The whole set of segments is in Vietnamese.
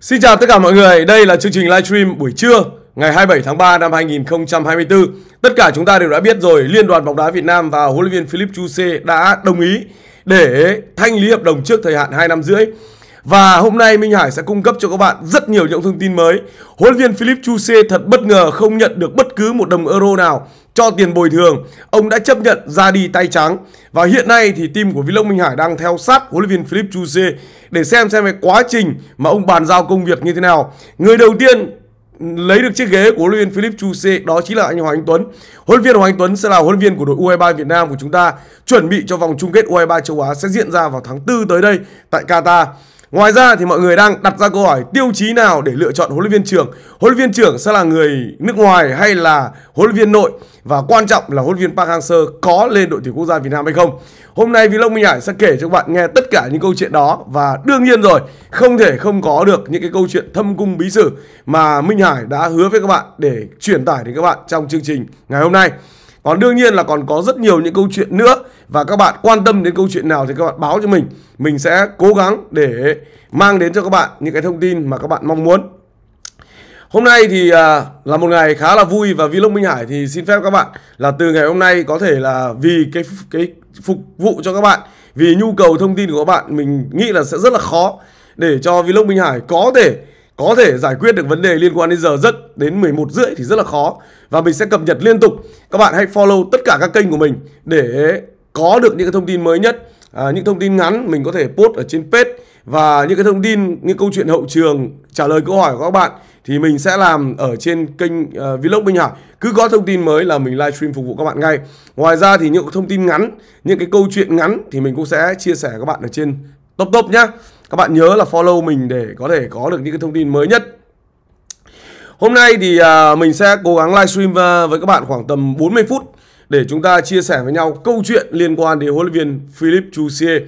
Xin chào tất cả mọi người, đây là chương trình livestream buổi trưa ngày 27 tháng 3 năm 2024. Tất cả chúng ta đều đã biết rồi, Liên đoàn bóng đá Việt Nam và huấn luyện viên Philip Chu C đã đồng ý để thanh lý hợp đồng trước thời hạn 2 năm rưỡi và hôm nay Minh Hải sẽ cung cấp cho các bạn rất nhiều những thông tin mới. Huấn viên Philip Chuse thật bất ngờ không nhận được bất cứ một đồng euro nào cho tiền bồi thường. Ông đã chấp nhận ra đi tay trắng. Và hiện nay thì team của Vlog Minh Hải đang theo sát huấn luyện viên Philip Chuse để xem xem cái quá trình mà ông bàn giao công việc như thế nào. Người đầu tiên lấy được chiếc ghế của huấn luyện viên Philip Chuse đó chính là anh Hoàng Anh Tuấn. Huấn viên Hoàng Anh Tuấn sẽ là huấn viên của đội U23 Việt Nam của chúng ta chuẩn bị cho vòng chung kết U23 châu Á sẽ diễn ra vào tháng 4 tới đây tại Qatar. Ngoài ra thì mọi người đang đặt ra câu hỏi tiêu chí nào để lựa chọn huấn luyện viên trưởng. Huấn luyện viên trưởng sẽ là người nước ngoài hay là huấn luyện viên nội và quan trọng là huấn luyện viên Park Hang-seo có lên đội tuyển quốc gia Việt Nam hay không. Hôm nay Vlog Minh Hải sẽ kể cho các bạn nghe tất cả những câu chuyện đó và đương nhiên rồi, không thể không có được những cái câu chuyện thâm cung bí sử mà Minh Hải đã hứa với các bạn để truyền tải đến các bạn trong chương trình ngày hôm nay. Còn đương nhiên là còn có rất nhiều những câu chuyện nữa và các bạn quan tâm đến câu chuyện nào thì các bạn báo cho mình. Mình sẽ cố gắng để mang đến cho các bạn những cái thông tin mà các bạn mong muốn. Hôm nay thì à, là một ngày khá là vui và Vlog Minh Hải thì xin phép các bạn là từ ngày hôm nay có thể là vì cái cái phục vụ cho các bạn, vì nhu cầu thông tin của các bạn mình nghĩ là sẽ rất là khó để cho Vlog Minh Hải có thể có thể giải quyết được vấn đề liên quan đến giờ giấc đến 11 rưỡi thì rất là khó và mình sẽ cập nhật liên tục. Các bạn hãy follow tất cả các kênh của mình để có được những cái thông tin mới nhất, à, những thông tin ngắn mình có thể post ở trên page và những cái thông tin những câu chuyện hậu trường trả lời câu hỏi của các bạn thì mình sẽ làm ở trên kênh uh, Vlog Minh Hải. Cứ có thông tin mới là mình livestream phục vụ các bạn ngay. Ngoài ra thì những thông tin ngắn, những cái câu chuyện ngắn thì mình cũng sẽ chia sẻ các bạn ở trên top top nhá. Các bạn nhớ là follow mình để có thể có được những cái thông tin mới nhất Hôm nay thì à, mình sẽ cố gắng livestream à, với các bạn khoảng tầm 40 phút để chúng ta chia sẻ với nhau câu chuyện liên quan đến huấn luyện viên Philip Chusie.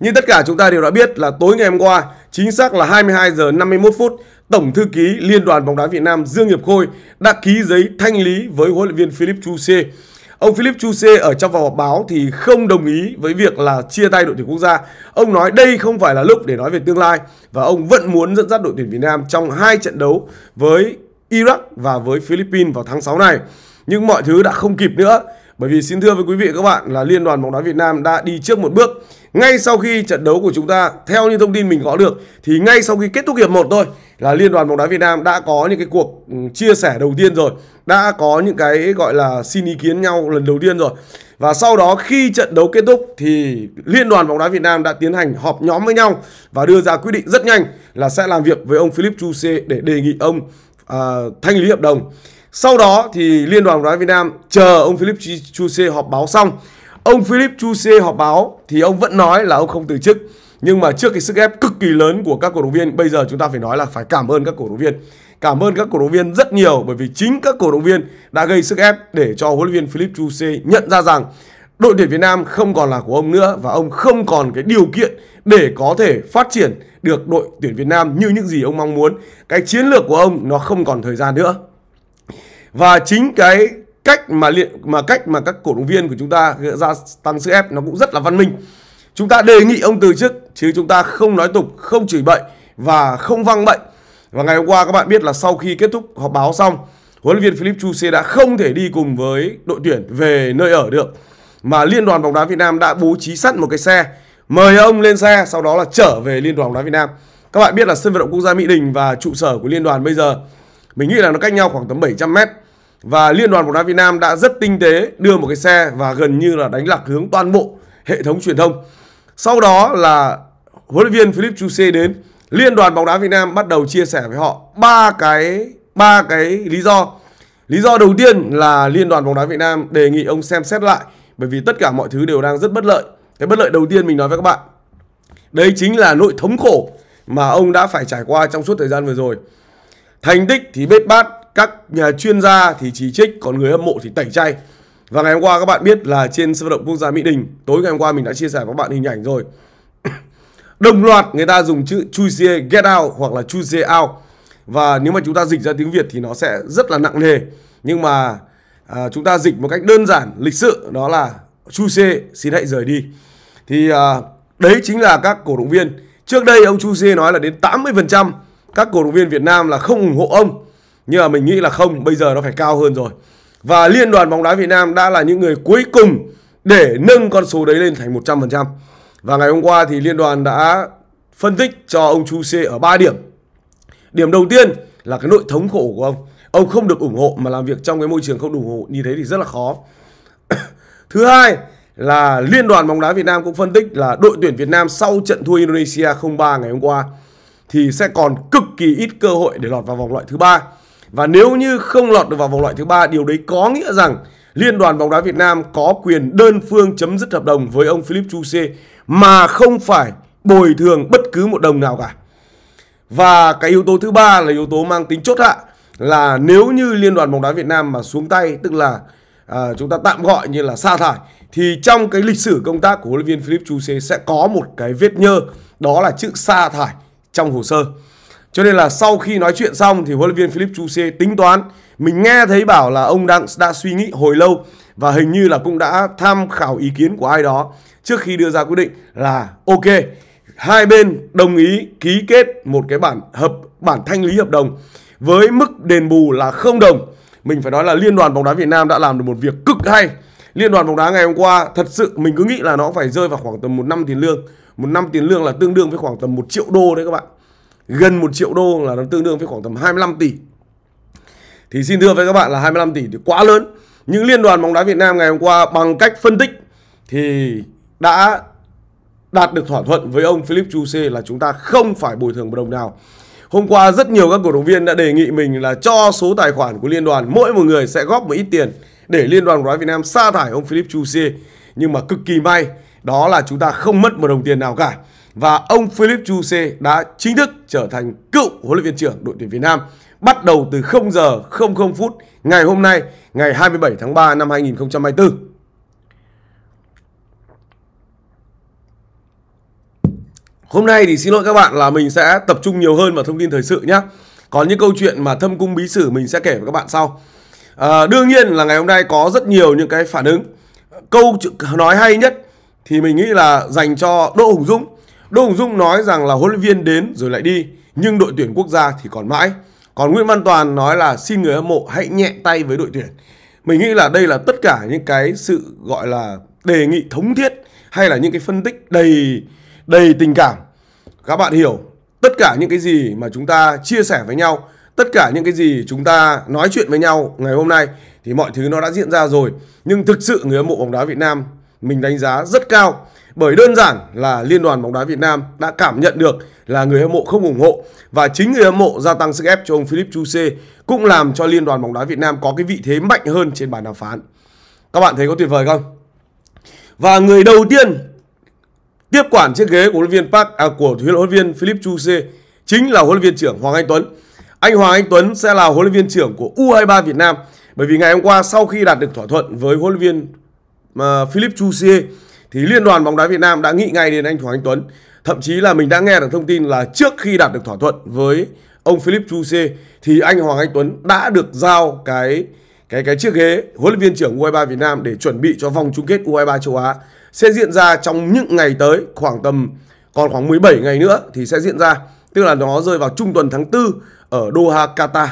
Như tất cả chúng ta đều đã biết là tối ngày hôm qua, chính xác là 22 giờ 51 phút, Tổng thư ký Liên đoàn bóng đá Việt Nam Dương Nghiệp Khôi đã ký giấy thanh lý với huấn luyện viên Philip Chusie Ông Philip Chuse ở trong vòng họp báo thì không đồng ý với việc là chia tay đội tuyển quốc gia. Ông nói đây không phải là lúc để nói về tương lai và ông vẫn muốn dẫn dắt đội tuyển Việt Nam trong hai trận đấu với Iraq và với Philippines vào tháng 6 này. Nhưng mọi thứ đã không kịp nữa bởi vì xin thưa với quý vị và các bạn là Liên đoàn bóng đá Việt Nam đã đi trước một bước. Ngay sau khi trận đấu của chúng ta theo như thông tin mình có được thì ngay sau khi kết thúc hiệp 1 thôi là Liên đoàn bóng đá Việt Nam đã có những cái cuộc ừ, chia sẻ đầu tiên rồi, đã có những cái gọi là xin ý kiến nhau lần đầu tiên rồi. Và sau đó khi trận đấu kết thúc thì Liên đoàn bóng đá Việt Nam đã tiến hành họp nhóm với nhau và đưa ra quyết định rất nhanh là sẽ làm việc với ông Philip Chuse để đề nghị ông à, thanh lý hợp đồng. Sau đó thì Liên đoàn bóng đá Việt Nam chờ ông Philip Chuse họp báo xong. Ông Philip Chuse họp báo thì ông vẫn nói là ông không từ chức nhưng mà trước cái sức ép cực kỳ lớn của các cổ động viên bây giờ chúng ta phải nói là phải cảm ơn các cổ động viên cảm ơn các cổ động viên rất nhiều bởi vì chính các cổ động viên đã gây sức ép để cho huấn luyện viên Philip Chuse nhận ra rằng đội tuyển Việt Nam không còn là của ông nữa và ông không còn cái điều kiện để có thể phát triển được đội tuyển Việt Nam như những gì ông mong muốn. Cái chiến lược của ông nó không còn thời gian nữa. Và chính cái cách mà liện mà cách mà các cổ động viên của chúng ta ra tăng sức ép nó cũng rất là văn minh. Chúng ta đề nghị ông từ chức chứ chúng ta không nói tục, không chửi bậy và không văng bậy Và ngày hôm qua các bạn biết là sau khi kết thúc họp báo xong, huấn luyện viên Philip Chu đã không thể đi cùng với đội tuyển về nơi ở được mà Liên đoàn bóng đá Việt Nam đã bố trí sẵn một cái xe mời ông lên xe sau đó là trở về Liên đoàn bóng đá Việt Nam. Các bạn biết là sân vận động quốc gia Mỹ Đình và trụ sở của liên đoàn bây giờ mình nghĩ là nó cách nhau khoảng tầm 700 mét và Liên đoàn bóng đá Việt Nam đã rất tinh tế đưa một cái xe và gần như là đánh lạc hướng toàn bộ hệ thống truyền thông sau đó là huấn luyện viên Philip Chuse đến, Liên đoàn bóng đá Việt Nam bắt đầu chia sẻ với họ ba cái ba cái lý do. Lý do đầu tiên là Liên đoàn bóng đá Việt Nam đề nghị ông xem xét lại bởi vì tất cả mọi thứ đều đang rất bất lợi. Cái bất lợi đầu tiên mình nói với các bạn. Đấy chính là nỗi thống khổ mà ông đã phải trải qua trong suốt thời gian vừa rồi. Thành tích thì bết bát, các nhà chuyên gia thì chỉ trích, còn người hâm mộ thì tẩy chay. Và ngày hôm qua các bạn biết là trên sân vận động quốc gia Mỹ Đình, tối ngày hôm qua mình đã chia sẻ với các bạn hình ảnh rồi. Đồng loạt người ta dùng chữ Chuisie get out hoặc là Chuisie out. Và nếu mà chúng ta dịch ra tiếng Việt thì nó sẽ rất là nặng nề. Nhưng mà à, chúng ta dịch một cách đơn giản, lịch sự đó là Chuisie xin hãy rời đi. Thì à, đấy chính là các cổ động viên. Trước đây ông Chuisie nói là đến 80% các cổ động viên Việt Nam là không ủng hộ ông. Nhưng mà mình nghĩ là không, bây giờ nó phải cao hơn rồi và Liên đoàn bóng đá Việt Nam đã là những người cuối cùng để nâng con số đấy lên thành 100%. Và ngày hôm qua thì Liên đoàn đã phân tích cho ông Chu C ở 3 điểm. Điểm đầu tiên là cái nội thống khổ của ông. Ông không được ủng hộ mà làm việc trong cái môi trường không đủ ủng hộ như thế thì rất là khó. Thứ hai là Liên đoàn bóng đá Việt Nam cũng phân tích là đội tuyển Việt Nam sau trận thua Indonesia 0-3 ngày hôm qua thì sẽ còn cực kỳ ít cơ hội để lọt vào vòng loại thứ ba và nếu như không lọt được vào vòng loại thứ ba, điều đấy có nghĩa rằng Liên đoàn bóng đá Việt Nam có quyền đơn phương chấm dứt hợp đồng với ông Philip Chuse mà không phải bồi thường bất cứ một đồng nào cả. Và cái yếu tố thứ ba là yếu tố mang tính chốt hạ là nếu như Liên đoàn bóng đá Việt Nam mà xuống tay tức là à, chúng ta tạm gọi như là sa thải thì trong cái lịch sử công tác của huấn luyện viên Philip Chuse sẽ có một cái vết nhơ đó là chữ sa thải trong hồ sơ. Cho nên là sau khi nói chuyện xong thì huấn luyện viên Philip Chuse tính toán, mình nghe thấy bảo là ông đang đã suy nghĩ hồi lâu và hình như là cũng đã tham khảo ý kiến của ai đó trước khi đưa ra quyết định là ok, hai bên đồng ý ký kết một cái bản hợp bản thanh lý hợp đồng với mức đền bù là không đồng. Mình phải nói là Liên đoàn bóng đá Việt Nam đã làm được một việc cực hay. Liên đoàn bóng đá ngày hôm qua thật sự mình cứ nghĩ là nó phải rơi vào khoảng tầm một năm tiền lương. Một năm tiền lương là tương đương với khoảng tầm một triệu đô đấy các bạn gần 1 triệu đô là nó tương đương với khoảng tầm 25 tỷ. Thì xin thưa với các bạn là 25 tỷ thì quá lớn. Những liên đoàn bóng đá Việt Nam ngày hôm qua bằng cách phân tích thì đã đạt được thỏa thuận với ông Philip Chu C là chúng ta không phải bồi thường một đồng nào. Hôm qua rất nhiều các cổ động viên đã đề nghị mình là cho số tài khoản của liên đoàn mỗi một người sẽ góp một ít tiền để liên đoàn bóng đá Việt Nam sa thải ông Philip Chu C Nhưng mà cực kỳ may đó là chúng ta không mất một đồng tiền nào cả và ông Philip Chu C đã chính thức trở thành cựu huấn luyện viên trưởng đội tuyển Việt Nam bắt đầu từ 0 giờ 00 phút ngày hôm nay, ngày 27 tháng 3 năm 2024. Hôm nay thì xin lỗi các bạn là mình sẽ tập trung nhiều hơn vào thông tin thời sự nhé. Còn những câu chuyện mà thâm cung bí sử mình sẽ kể với các bạn sau. À, đương nhiên là ngày hôm nay có rất nhiều những cái phản ứng. Câu nói hay nhất thì mình nghĩ là dành cho Đỗ Hùng Dũng Đỗ Hùng Dung nói rằng là huấn luyện viên đến rồi lại đi, nhưng đội tuyển quốc gia thì còn mãi. Còn Nguyễn Văn Toàn nói là xin người hâm mộ hãy nhẹ tay với đội tuyển. Mình nghĩ là đây là tất cả những cái sự gọi là đề nghị thống thiết hay là những cái phân tích đầy đầy tình cảm. Các bạn hiểu, tất cả những cái gì mà chúng ta chia sẻ với nhau, tất cả những cái gì chúng ta nói chuyện với nhau ngày hôm nay thì mọi thứ nó đã diễn ra rồi. Nhưng thực sự người hâm mộ bóng đá Việt Nam mình đánh giá rất cao bởi đơn giản là Liên đoàn bóng đá Việt Nam đã cảm nhận được là người hâm mộ không ủng hộ và chính người hâm mộ gia tăng sức ép cho ông Philip Chuse cũng làm cho Liên đoàn bóng đá Việt Nam có cái vị thế mạnh hơn trên bàn đàm phán. Các bạn thấy có tuyệt vời không? Và người đầu tiên tiếp quản chiếc ghế của huấn luyện viên Park à, của huấn luyện viên Philip Chuse chính là huấn luyện viên trưởng Hoàng Anh Tuấn. Anh Hoàng Anh Tuấn sẽ là huấn luyện viên trưởng của U23 Việt Nam bởi vì ngày hôm qua sau khi đạt được thỏa thuận với huấn luyện viên mà Philip Chuse thì Liên đoàn bóng đá Việt Nam đã nghĩ ngay đến anh Hoàng Anh Tuấn. Thậm chí là mình đã nghe được thông tin là trước khi đạt được thỏa thuận với ông Philip Chu C, thì anh Hoàng Anh Tuấn đã được giao cái cái cái chiếc ghế huấn luyện viên trưởng U23 Việt Nam để chuẩn bị cho vòng chung kết U23 châu Á sẽ diễn ra trong những ngày tới khoảng tầm còn khoảng 17 ngày nữa thì sẽ diễn ra, tức là nó rơi vào trung tuần tháng 4 ở Doha Qatar.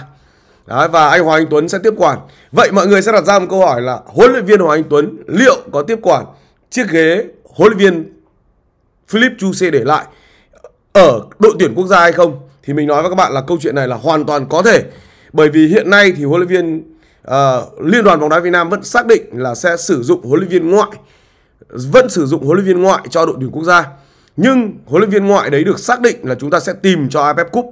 Đấy, và anh Hoàng Anh Tuấn sẽ tiếp quản. Vậy mọi người sẽ đặt ra một câu hỏi là huấn luyện viên Hoàng Anh Tuấn liệu có tiếp quản chiếc ghế huấn luyện viên Philip Chu C để lại ở đội tuyển quốc gia hay không thì mình nói với các bạn là câu chuyện này là hoàn toàn có thể bởi vì hiện nay thì huấn luyện viên uh, liên đoàn bóng đá Việt Nam vẫn xác định là sẽ sử dụng huấn luyện viên ngoại vẫn sử dụng huấn luyện viên ngoại cho đội tuyển quốc gia nhưng huấn luyện viên ngoại đấy được xác định là chúng ta sẽ tìm cho AFF e Cup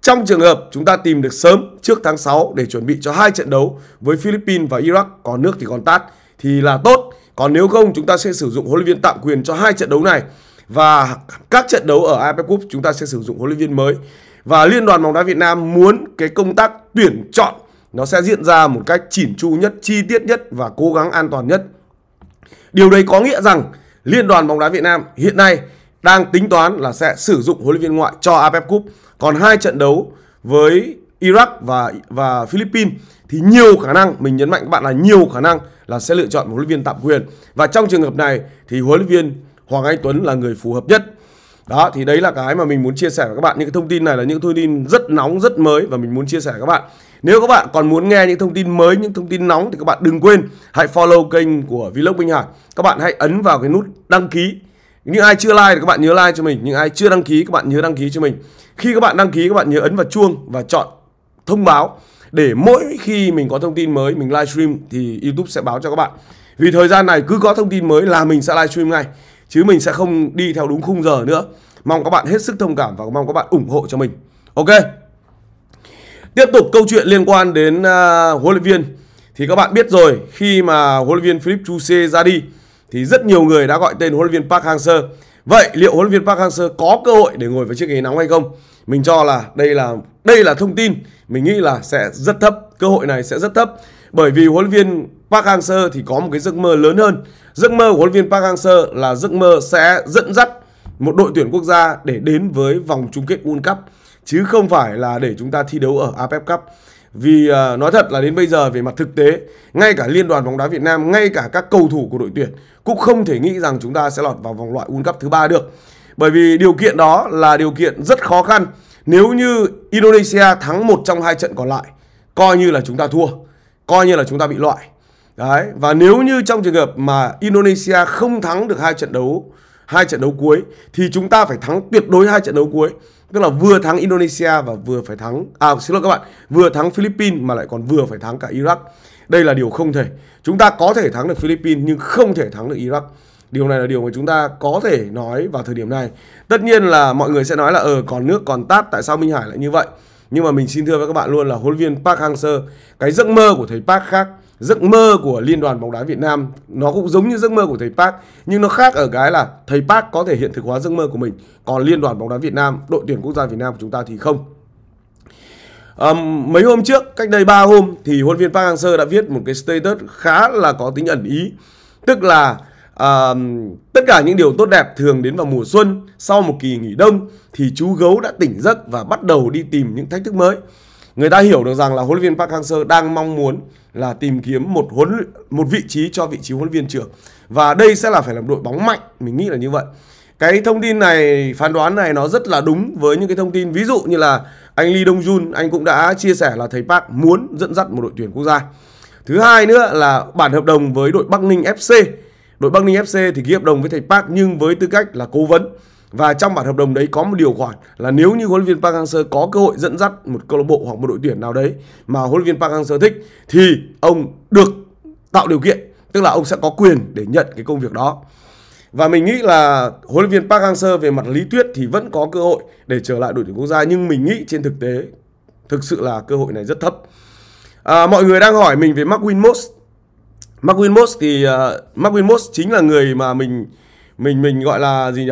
trong trường hợp chúng ta tìm được sớm trước tháng 6 để chuẩn bị cho hai trận đấu với Philippines và Iraq còn nước thì còn tát thì là tốt còn nếu không chúng ta sẽ sử dụng huấn luyện viên tạm quyền cho hai trận đấu này và các trận đấu ở AFF Cup chúng ta sẽ sử dụng huấn luyện viên mới. Và Liên đoàn bóng đá Việt Nam muốn cái công tác tuyển chọn nó sẽ diễn ra một cách chỉn chu nhất, chi tiết nhất và cố gắng an toàn nhất. Điều đấy có nghĩa rằng Liên đoàn bóng đá Việt Nam hiện nay đang tính toán là sẽ sử dụng huấn luyện viên ngoại cho AFF Cup. Còn hai trận đấu với Iraq và và Philippines thì nhiều khả năng mình nhấn mạnh các bạn là nhiều khả năng là sẽ lựa chọn một huấn luyện viên tạm quyền và trong trường hợp này thì huấn luyện viên Hoàng Anh Tuấn là người phù hợp nhất đó thì đấy là cái mà mình muốn chia sẻ với các bạn những cái thông tin này là những thông tin rất nóng rất mới và mình muốn chia sẻ với các bạn nếu các bạn còn muốn nghe những thông tin mới những thông tin nóng thì các bạn đừng quên hãy follow kênh của Vlog Minh Hải các bạn hãy ấn vào cái nút đăng ký những ai chưa like thì các bạn nhớ like cho mình những ai chưa đăng ký các bạn nhớ đăng ký cho mình khi các bạn đăng ký các bạn nhớ ấn vào chuông và chọn thông báo để mỗi khi mình có thông tin mới mình livestream thì YouTube sẽ báo cho các bạn. Vì thời gian này cứ có thông tin mới là mình sẽ livestream ngay chứ mình sẽ không đi theo đúng khung giờ nữa. Mong các bạn hết sức thông cảm và mong các bạn ủng hộ cho mình. Ok. Tiếp tục câu chuyện liên quan đến uh, huấn luyện viên thì các bạn biết rồi khi mà huấn luyện viên Philip Chuse ra đi thì rất nhiều người đã gọi tên huấn luyện viên Park Hang-seo. Vậy liệu huấn luyện viên Park Hang-seo có cơ hội để ngồi vào chiếc ghế nóng hay không? Mình cho là đây là đây là thông tin mình nghĩ là sẽ rất thấp, cơ hội này sẽ rất thấp bởi vì huấn luyện viên Park Hang-seo thì có một cái giấc mơ lớn hơn. Giấc mơ của huấn luyện viên Park Hang-seo là giấc mơ sẽ dẫn dắt một đội tuyển quốc gia để đến với vòng chung kết World Cup chứ không phải là để chúng ta thi đấu ở AFF e Cup. Vì uh, nói thật là đến bây giờ về mặt thực tế, ngay cả Liên đoàn bóng đá Việt Nam, ngay cả các cầu thủ của đội tuyển cũng không thể nghĩ rằng chúng ta sẽ lọt vào vòng loại World Cup thứ ba được. Bởi vì điều kiện đó là điều kiện rất khó khăn nếu như Indonesia thắng một trong hai trận còn lại coi như là chúng ta thua, coi như là chúng ta bị loại. Đấy, và nếu như trong trường hợp mà Indonesia không thắng được hai trận đấu, hai trận đấu cuối thì chúng ta phải thắng tuyệt đối hai trận đấu cuối. Tức là vừa thắng Indonesia và vừa phải thắng à xin lỗi các bạn, vừa thắng Philippines mà lại còn vừa phải thắng cả Iraq. Đây là điều không thể. Chúng ta có thể thắng được Philippines nhưng không thể thắng được Iraq. Điều này là điều mà chúng ta có thể nói vào thời điểm này. Tất nhiên là mọi người sẽ nói là ờ còn nước còn tát tại sao Minh Hải lại như vậy? Nhưng mà mình xin thưa với các bạn luôn là huấn viên Park Hang-seo, cái giấc mơ của thầy Park khác, giấc mơ của Liên đoàn bóng đá Việt Nam nó cũng giống như giấc mơ của thầy Park, nhưng nó khác ở cái là thầy Park có thể hiện thực hóa giấc mơ của mình, còn Liên đoàn bóng đá Việt Nam, đội tuyển quốc gia Việt Nam của chúng ta thì không. Um, mấy hôm trước, cách đây 3 hôm thì huấn viên Park Hang-seo đã viết một cái status khá là có tính ẩn ý, tức là à, tất cả những điều tốt đẹp thường đến vào mùa xuân sau một kỳ nghỉ đông thì chú gấu đã tỉnh giấc và bắt đầu đi tìm những thách thức mới người ta hiểu được rằng là huấn luyện viên Park Hang-seo đang mong muốn là tìm kiếm một huấn một vị trí cho vị trí huấn viên trưởng và đây sẽ là phải làm đội bóng mạnh mình nghĩ là như vậy cái thông tin này phán đoán này nó rất là đúng với những cái thông tin ví dụ như là anh Lee Dong Jun anh cũng đã chia sẻ là thầy Park muốn dẫn dắt một đội tuyển quốc gia thứ hai nữa là bản hợp đồng với đội Bắc Ninh FC Đội Bắc Ninh FC thì ký hợp đồng với thầy Park nhưng với tư cách là cố vấn và trong bản hợp đồng đấy có một điều khoản là nếu như huấn luyện viên Park Hang-seo có cơ hội dẫn dắt một câu lạc bộ hoặc một đội tuyển nào đấy mà huấn luyện viên Park Hang-seo thích thì ông được tạo điều kiện, tức là ông sẽ có quyền để nhận cái công việc đó. Và mình nghĩ là huấn luyện viên Park Hang-seo về mặt lý thuyết thì vẫn có cơ hội để trở lại đội tuyển quốc gia nhưng mình nghĩ trên thực tế thực sự là cơ hội này rất thấp. À, mọi người đang hỏi mình về Mark Winmos Mark Wilmot thì uh, Mark Wilmot chính là người mà mình mình mình gọi là gì nhỉ?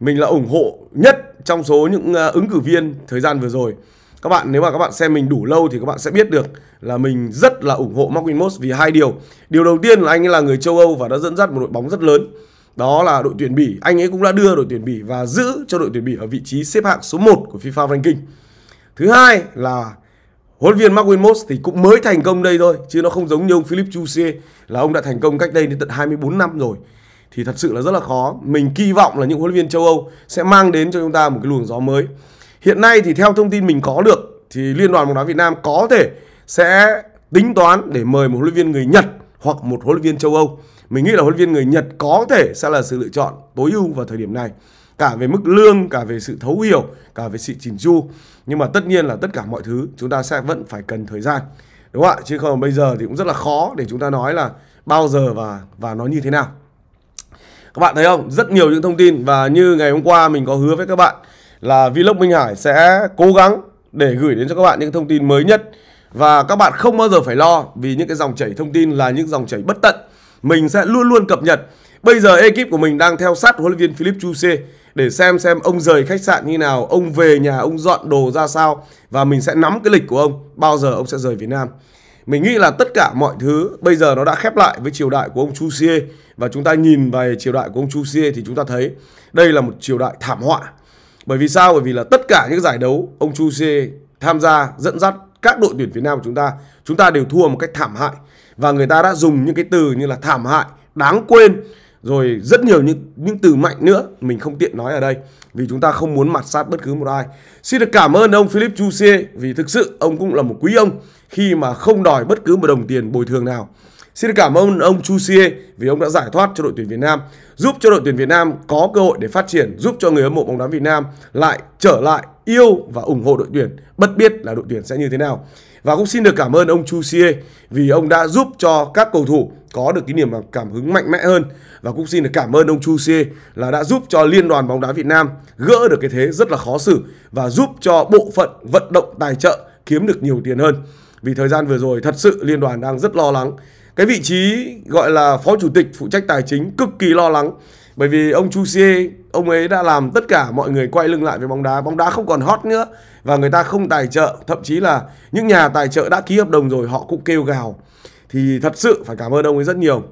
Mình là ủng hộ nhất trong số những uh, ứng cử viên thời gian vừa rồi. Các bạn nếu mà các bạn xem mình đủ lâu thì các bạn sẽ biết được là mình rất là ủng hộ Mark Wilmot vì hai điều. Điều đầu tiên là anh ấy là người châu Âu và đã dẫn dắt một đội bóng rất lớn. Đó là đội tuyển Bỉ, anh ấy cũng đã đưa đội tuyển Bỉ và giữ cho đội tuyển Bỉ ở vị trí xếp hạng số 1 của FIFA ranking. Thứ hai là huấn viên Mark Wilmots thì cũng mới thành công đây thôi chứ nó không giống như ông Philip Chusie là ông đã thành công cách đây đến tận 24 năm rồi thì thật sự là rất là khó mình kỳ vọng là những huấn luyện viên châu Âu sẽ mang đến cho chúng ta một cái luồng gió mới hiện nay thì theo thông tin mình có được thì liên đoàn bóng đá Việt Nam có thể sẽ tính toán để mời một huấn luyện viên người Nhật hoặc một huấn luyện viên châu Âu mình nghĩ là huấn luyện viên người Nhật có thể sẽ là sự lựa chọn tối ưu vào thời điểm này cả về mức lương cả về sự thấu hiểu cả về sự chỉnh chu nhưng mà tất nhiên là tất cả mọi thứ chúng ta sẽ vẫn phải cần thời gian đúng không ạ chứ không bây giờ thì cũng rất là khó để chúng ta nói là bao giờ và và nó như thế nào các bạn thấy không rất nhiều những thông tin và như ngày hôm qua mình có hứa với các bạn là vlog minh hải sẽ cố gắng để gửi đến cho các bạn những thông tin mới nhất và các bạn không bao giờ phải lo vì những cái dòng chảy thông tin là những dòng chảy bất tận mình sẽ luôn luôn cập nhật bây giờ ekip của mình đang theo sát huấn luyện viên philip chu để xem xem ông rời khách sạn như nào, ông về nhà ông dọn đồ ra sao và mình sẽ nắm cái lịch của ông bao giờ ông sẽ rời Việt Nam. Mình nghĩ là tất cả mọi thứ bây giờ nó đã khép lại với triều đại của ông Chu Xie và chúng ta nhìn về triều đại của ông Chu Xie thì chúng ta thấy đây là một triều đại thảm họa. Bởi vì sao? Bởi vì là tất cả những giải đấu ông Chu Xie tham gia dẫn dắt các đội tuyển Việt Nam của chúng ta, chúng ta đều thua một cách thảm hại và người ta đã dùng những cái từ như là thảm hại, đáng quên rồi rất nhiều những những từ mạnh nữa mình không tiện nói ở đây vì chúng ta không muốn mặt sát bất cứ một ai. Xin được cảm ơn ông Philip Chusie vì thực sự ông cũng là một quý ông khi mà không đòi bất cứ một đồng tiền bồi thường nào. Xin được cảm ơn ông Chu vì ông đã giải thoát cho đội tuyển Việt Nam, giúp cho đội tuyển Việt Nam có cơ hội để phát triển, giúp cho người hâm mộ bóng đá Việt Nam lại trở lại yêu và ủng hộ đội tuyển, bất biết là đội tuyển sẽ như thế nào. Và cũng xin được cảm ơn ông Chu Sie vì ông đã giúp cho các cầu thủ có được cái niềm cảm hứng mạnh mẽ hơn. Và cũng xin được cảm ơn ông Chu Sie là đã giúp cho Liên đoàn bóng đá Việt Nam gỡ được cái thế rất là khó xử và giúp cho bộ phận vận động tài trợ kiếm được nhiều tiền hơn. Vì thời gian vừa rồi thật sự liên đoàn đang rất lo lắng. Cái vị trí gọi là phó chủ tịch phụ trách tài chính cực kỳ lo lắng bởi vì ông Chu Chusie, ông ấy đã làm tất cả mọi người quay lưng lại với bóng đá. Bóng đá không còn hot nữa và người ta không tài trợ. Thậm chí là những nhà tài trợ đã ký hợp đồng rồi họ cũng kêu gào. Thì thật sự phải cảm ơn ông ấy rất nhiều.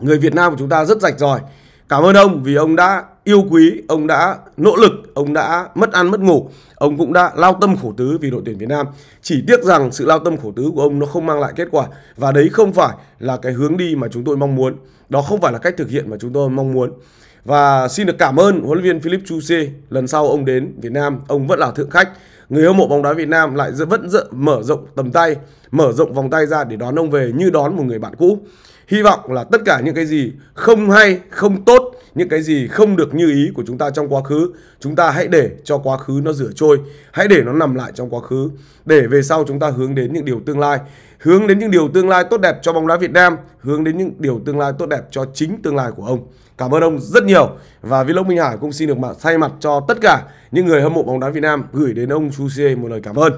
Người Việt Nam của chúng ta rất rạch ròi. Cảm ơn ông vì ông đã yêu quý, ông đã nỗ lực, ông đã mất ăn mất ngủ, ông cũng đã lao tâm khổ tứ vì đội tuyển Việt Nam. Chỉ tiếc rằng sự lao tâm khổ tứ của ông nó không mang lại kết quả và đấy không phải là cái hướng đi mà chúng tôi mong muốn. Đó không phải là cách thực hiện mà chúng tôi mong muốn. Và xin được cảm ơn huấn luyện viên Philip Chu Chuse lần sau ông đến Việt Nam, ông vẫn là thượng khách. Người hâm mộ bóng đá Việt Nam lại vẫn mở rộng tầm tay, mở rộng vòng tay ra để đón ông về như đón một người bạn cũ. Hy vọng là tất cả những cái gì không hay, không tốt, những cái gì không được như ý của chúng ta trong quá khứ, chúng ta hãy để cho quá khứ nó rửa trôi, hãy để nó nằm lại trong quá khứ để về sau chúng ta hướng đến những điều tương lai, hướng đến những điều tương lai tốt đẹp cho bóng đá Việt Nam, hướng đến những điều tương lai tốt đẹp cho chính tương lai của ông. Cảm ơn ông rất nhiều và Vlog Minh Hải cũng xin được thay mặt cho tất cả những người hâm mộ bóng đá Việt Nam gửi đến ông Chu Xie một lời cảm ơn.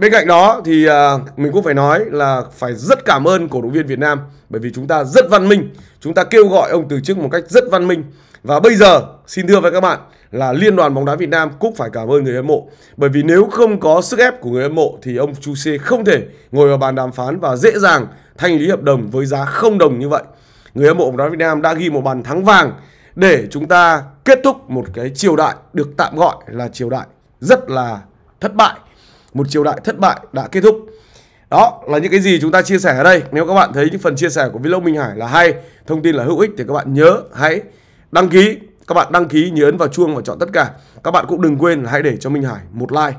Bên cạnh đó thì à, mình cũng phải nói là phải rất cảm ơn cổ động viên Việt Nam bởi vì chúng ta rất văn minh, chúng ta kêu gọi ông từ chức một cách rất văn minh. Và bây giờ xin thưa với các bạn là Liên đoàn bóng đá Việt Nam cũng phải cảm ơn người hâm mộ bởi vì nếu không có sức ép của người hâm mộ thì ông Chu Xê không thể ngồi vào bàn đàm phán và dễ dàng thanh lý hợp đồng với giá không đồng như vậy. Người hâm mộ bóng đá Việt Nam đã ghi một bàn thắng vàng để chúng ta kết thúc một cái triều đại được tạm gọi là triều đại rất là thất bại một triều đại thất bại đã kết thúc đó là những cái gì chúng ta chia sẻ ở đây nếu các bạn thấy những phần chia sẻ của vlog minh hải là hay thông tin là hữu ích thì các bạn nhớ hãy đăng ký các bạn đăng ký nhớ ấn vào chuông và chọn tất cả các bạn cũng đừng quên là hãy để cho minh hải một like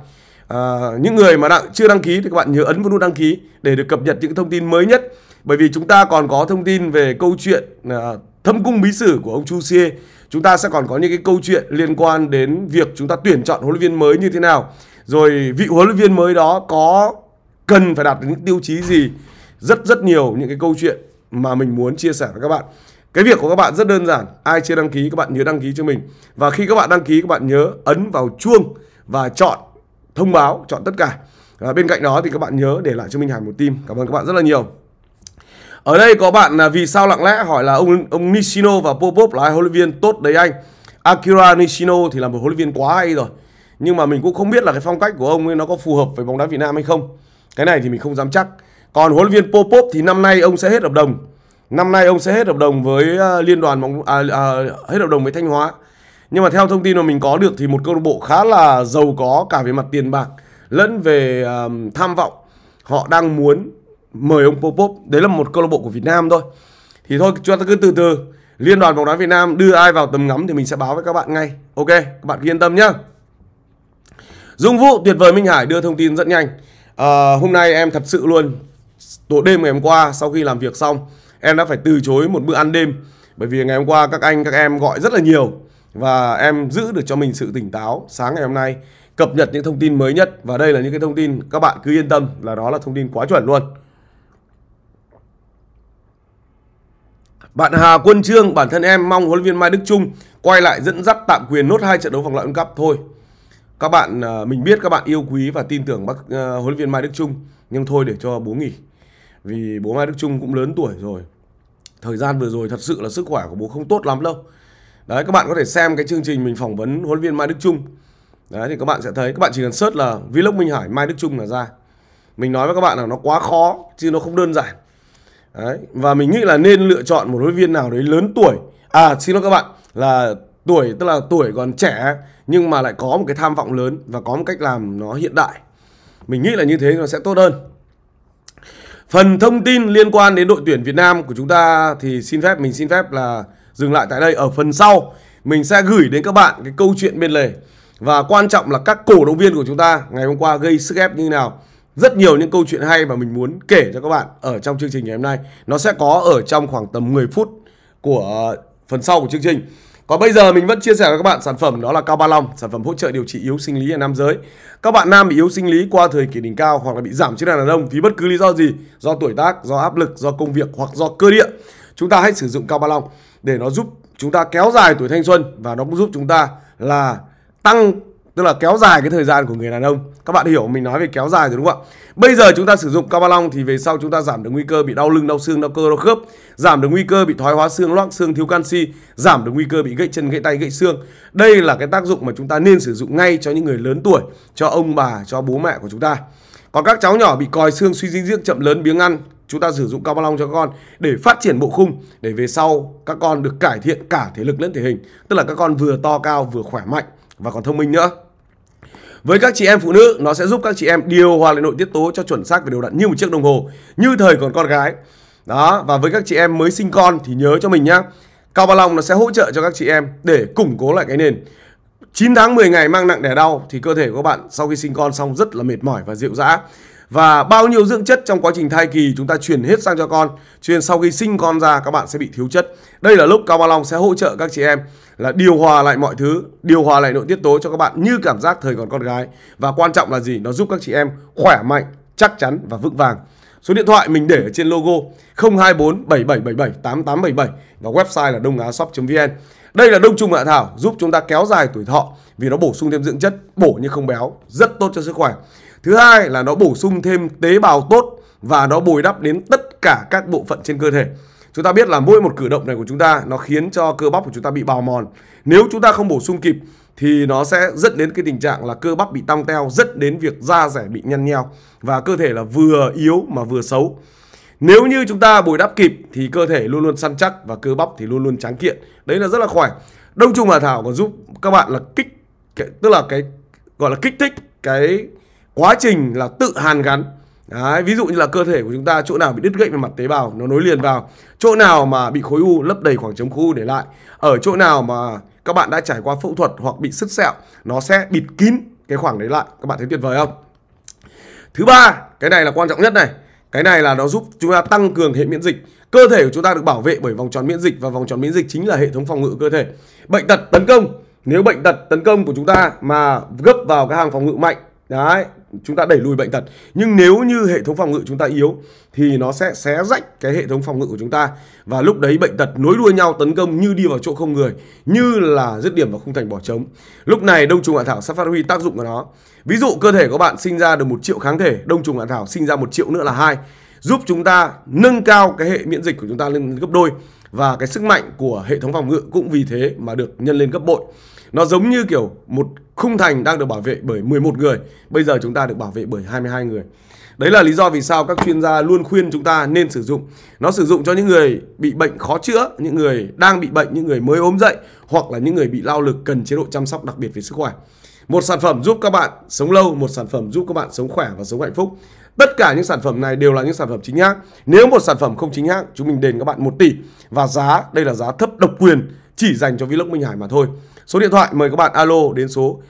à, những người mà đã chưa đăng ký thì các bạn nhớ ấn vào nút đăng ký để được cập nhật những thông tin mới nhất bởi vì chúng ta còn có thông tin về câu chuyện à, thâm cung bí sử của ông chu xie chúng ta sẽ còn có những cái câu chuyện liên quan đến việc chúng ta tuyển chọn huấn luyện viên mới như thế nào rồi vị huấn luyện viên mới đó có cần phải đạt đặt những tiêu chí gì rất rất nhiều những cái câu chuyện mà mình muốn chia sẻ với các bạn cái việc của các bạn rất đơn giản ai chưa đăng ký các bạn nhớ đăng ký cho mình và khi các bạn đăng ký các bạn nhớ ấn vào chuông và chọn thông báo chọn tất cả và bên cạnh đó thì các bạn nhớ để lại cho mình hẳn một tim cảm ơn các bạn rất là nhiều ở đây có bạn là vì sao lặng lẽ hỏi là ông ông Nishino và Popov là hai huấn luyện viên tốt đấy anh Akira Nishino thì là một huấn luyện viên quá hay rồi nhưng mà mình cũng không biết là cái phong cách của ông ấy nó có phù hợp với bóng đá Việt Nam hay không cái này thì mình không dám chắc còn huấn luyện viên Popop thì năm nay ông sẽ hết hợp đồng năm nay ông sẽ hết hợp đồng với ờ, liên đoàn bóng à, à, hết hợp đồng với Thanh Hóa nhưng mà theo thông tin mà mình có được thì một câu lạc bộ khá là giàu có cả về mặt tiền bạc lẫn về um, tham vọng họ đang muốn mời ông Popop đấy là một câu lạc bộ của Việt Nam thôi thì thôi chúng ta cứ từ từ liên đoàn bóng đá Việt Nam đưa ai vào tầm ngắm thì mình sẽ báo với các bạn ngay ok các bạn yên tâm nhá Dung Vũ tuyệt vời Minh Hải đưa thông tin rất nhanh. À, hôm nay em thật sự luôn tối đêm ngày hôm qua sau khi làm việc xong em đã phải từ chối một bữa ăn đêm bởi vì ngày hôm qua các anh các em gọi rất là nhiều và em giữ được cho mình sự tỉnh táo sáng ngày hôm nay cập nhật những thông tin mới nhất và đây là những cái thông tin các bạn cứ yên tâm là đó là thông tin quá chuẩn luôn. Bạn Hà Quân Trương, bản thân em mong huấn luyện viên Mai Đức Trung quay lại dẫn dắt tạm quyền nốt hai trận đấu vòng loại World Cup thôi các bạn ờ, mình biết các bạn yêu quý và tin tưởng bác ờ, huấn luyện viên Mai Đức Trung nhưng thôi để cho bố nghỉ vì bố Mai Đức Trung cũng lớn tuổi rồi thời gian vừa rồi thật sự là sức khỏe của bố không tốt lắm đâu đấy các bạn có thể xem cái chương trình mình phỏng vấn huấn luyện viên Mai Đức Trung đấy thì các bạn sẽ thấy các bạn chỉ cần search là vlog Minh Hải Mai Đức Trung là ra mình nói với các bạn là nó quá khó chứ nó không đơn giản đấy và mình nghĩ là nên lựa chọn một huấn luyện viên nào đấy lớn tuổi à xin lỗi các bạn là tuổi tức là tuổi còn trẻ nhưng mà lại có một cái tham vọng lớn và có một cách làm nó hiện đại mình nghĩ là như thế nó sẽ tốt hơn phần thông tin liên quan đến đội tuyển Việt Nam của chúng ta thì xin phép mình xin phép là dừng lại tại đây ở phần sau mình sẽ gửi đến các bạn cái câu chuyện bên lề và quan trọng là các cổ động viên của chúng ta ngày hôm qua gây sức ép như thế nào rất nhiều những câu chuyện hay mà mình muốn kể cho các bạn ở trong chương trình ngày hôm nay nó sẽ có ở trong khoảng tầm 10 phút của phần sau của chương trình còn bây giờ mình vẫn chia sẻ với các bạn sản phẩm đó là Cao Ba Long, sản phẩm hỗ trợ điều trị yếu sinh lý ở nam giới. Các bạn nam bị yếu sinh lý qua thời kỳ đỉnh cao hoặc là bị giảm chức năng đàn ông vì bất cứ lý do gì, do tuổi tác, do áp lực, do công việc hoặc do cơ địa, chúng ta hãy sử dụng Cao Ba Long để nó giúp chúng ta kéo dài tuổi thanh xuân và nó cũng giúp chúng ta là tăng tức là kéo dài cái thời gian của người đàn ông các bạn hiểu mình nói về kéo dài rồi đúng không ạ bây giờ chúng ta sử dụng cao long thì về sau chúng ta giảm được nguy cơ bị đau lưng đau xương đau cơ đau khớp giảm được nguy cơ bị thoái hóa xương loãng xương thiếu canxi giảm được nguy cơ bị gãy chân gãy tay gãy xương đây là cái tác dụng mà chúng ta nên sử dụng ngay cho những người lớn tuổi cho ông bà cho bố mẹ của chúng ta còn các cháu nhỏ bị còi xương suy dinh dưỡng chậm lớn biếng ăn chúng ta sử dụng cao long cho các con để phát triển bộ khung để về sau các con được cải thiện cả thể lực lẫn thể hình tức là các con vừa to cao vừa khỏe mạnh và còn thông minh nữa. Với các chị em phụ nữ, nó sẽ giúp các chị em điều hòa lại nội tiết tố cho chuẩn xác và đều đặn như một chiếc đồng hồ, như thời còn con gái. Đó, và với các chị em mới sinh con thì nhớ cho mình nhá. Cao Ba Long nó sẽ hỗ trợ cho các chị em để củng cố lại cái nền. 9 tháng 10 ngày mang nặng đẻ đau thì cơ thể của bạn sau khi sinh con xong rất là mệt mỏi và dịu dã. Và bao nhiêu dưỡng chất trong quá trình thai kỳ chúng ta chuyển hết sang cho con Cho sau khi sinh con ra các bạn sẽ bị thiếu chất Đây là lúc Cao Ba Long sẽ hỗ trợ các chị em là điều hòa lại mọi thứ Điều hòa lại nội tiết tố cho các bạn như cảm giác thời còn con gái Và quan trọng là gì? Nó giúp các chị em khỏe mạnh, chắc chắn và vững vàng Số điện thoại mình để ở trên logo 024 7777 8877 và website là đông á shop.vn. Đây là đông trùng hạ thảo giúp chúng ta kéo dài tuổi thọ vì nó bổ sung thêm dưỡng chất, bổ nhưng không béo, rất tốt cho sức khỏe. Thứ hai là nó bổ sung thêm tế bào tốt và nó bồi đắp đến tất cả các bộ phận trên cơ thể. Chúng ta biết là mỗi một cử động này của chúng ta nó khiến cho cơ bắp của chúng ta bị bào mòn. Nếu chúng ta không bổ sung kịp thì nó sẽ dẫn đến cái tình trạng là cơ bắp bị tăng teo, dẫn đến việc da rẻ bị nhăn nheo và cơ thể là vừa yếu mà vừa xấu. Nếu như chúng ta bồi đắp kịp thì cơ thể luôn luôn săn chắc và cơ bắp thì luôn luôn tráng kiện. Đấy là rất là khỏe. Đông trùng hạ thảo còn giúp các bạn là kích tức là cái gọi là kích thích cái quá trình là tự hàn gắn Đấy, ví dụ như là cơ thể của chúng ta chỗ nào bị đứt gãy về mặt tế bào nó nối liền vào chỗ nào mà bị khối u lấp đầy khoảng trống khối u để lại ở chỗ nào mà các bạn đã trải qua phẫu thuật hoặc bị sứt sẹo nó sẽ bịt kín cái khoảng đấy lại các bạn thấy tuyệt vời không thứ ba cái này là quan trọng nhất này cái này là nó giúp chúng ta tăng cường hệ miễn dịch cơ thể của chúng ta được bảo vệ bởi vòng tròn miễn dịch và vòng tròn miễn dịch chính là hệ thống phòng ngự cơ thể bệnh tật tấn công nếu bệnh tật tấn công của chúng ta mà gấp vào cái hàng phòng ngự mạnh đấy chúng ta đẩy lùi bệnh tật nhưng nếu như hệ thống phòng ngự chúng ta yếu thì nó sẽ xé rách cái hệ thống phòng ngự của chúng ta và lúc đấy bệnh tật nối đuôi nhau tấn công như đi vào chỗ không người như là dứt điểm và không thành bỏ trống lúc này đông trùng hạ thảo sẽ phát huy tác dụng của nó ví dụ cơ thể của bạn sinh ra được một triệu kháng thể đông trùng hạ thảo sinh ra một triệu nữa là hai giúp chúng ta nâng cao cái hệ miễn dịch của chúng ta lên gấp đôi và cái sức mạnh của hệ thống phòng ngự cũng vì thế mà được nhân lên gấp bội nó giống như kiểu một khung thành đang được bảo vệ bởi 11 người, bây giờ chúng ta được bảo vệ bởi 22 người. Đấy là lý do vì sao các chuyên gia luôn khuyên chúng ta nên sử dụng. Nó sử dụng cho những người bị bệnh khó chữa, những người đang bị bệnh, những người mới ốm dậy hoặc là những người bị lao lực cần chế độ chăm sóc đặc biệt về sức khỏe. Một sản phẩm giúp các bạn sống lâu, một sản phẩm giúp các bạn sống khỏe và sống hạnh phúc. Tất cả những sản phẩm này đều là những sản phẩm chính hãng. Nếu một sản phẩm không chính hãng, chúng mình đền các bạn 1 tỷ và giá, đây là giá thấp độc quyền chỉ dành cho Vlog Minh Hải mà thôi. Số điện thoại mời các bạn alo đến số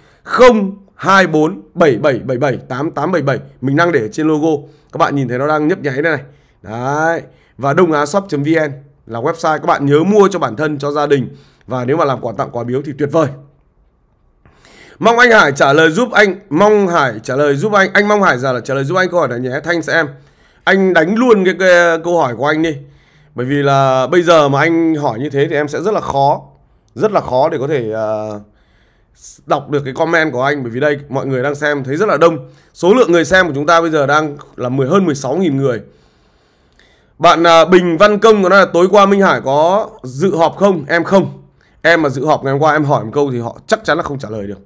024 7777 8877. Mình đang để trên logo. Các bạn nhìn thấy nó đang nhấp nháy đây này. Đấy. Và đông á shop.vn là website các bạn nhớ mua cho bản thân, cho gia đình. Và nếu mà làm quà tặng quà biếu thì tuyệt vời. Mong anh Hải trả lời giúp anh Mong Hải trả lời giúp anh Anh Mong Hải giả là trả lời giúp anh câu hỏi này nhé Thanh sẽ em Anh đánh luôn cái, cái câu hỏi của anh đi Bởi vì là bây giờ mà anh hỏi như thế thì em sẽ rất là khó rất là khó để có thể uh, đọc được cái comment của anh bởi vì đây mọi người đang xem thấy rất là đông. Số lượng người xem của chúng ta bây giờ đang là 10 hơn 16.000 người. Bạn uh, Bình Văn Công có nói là tối qua Minh Hải có dự họp không? Em không. Em mà dự họp ngày hôm qua em hỏi một câu thì họ chắc chắn là không trả lời được.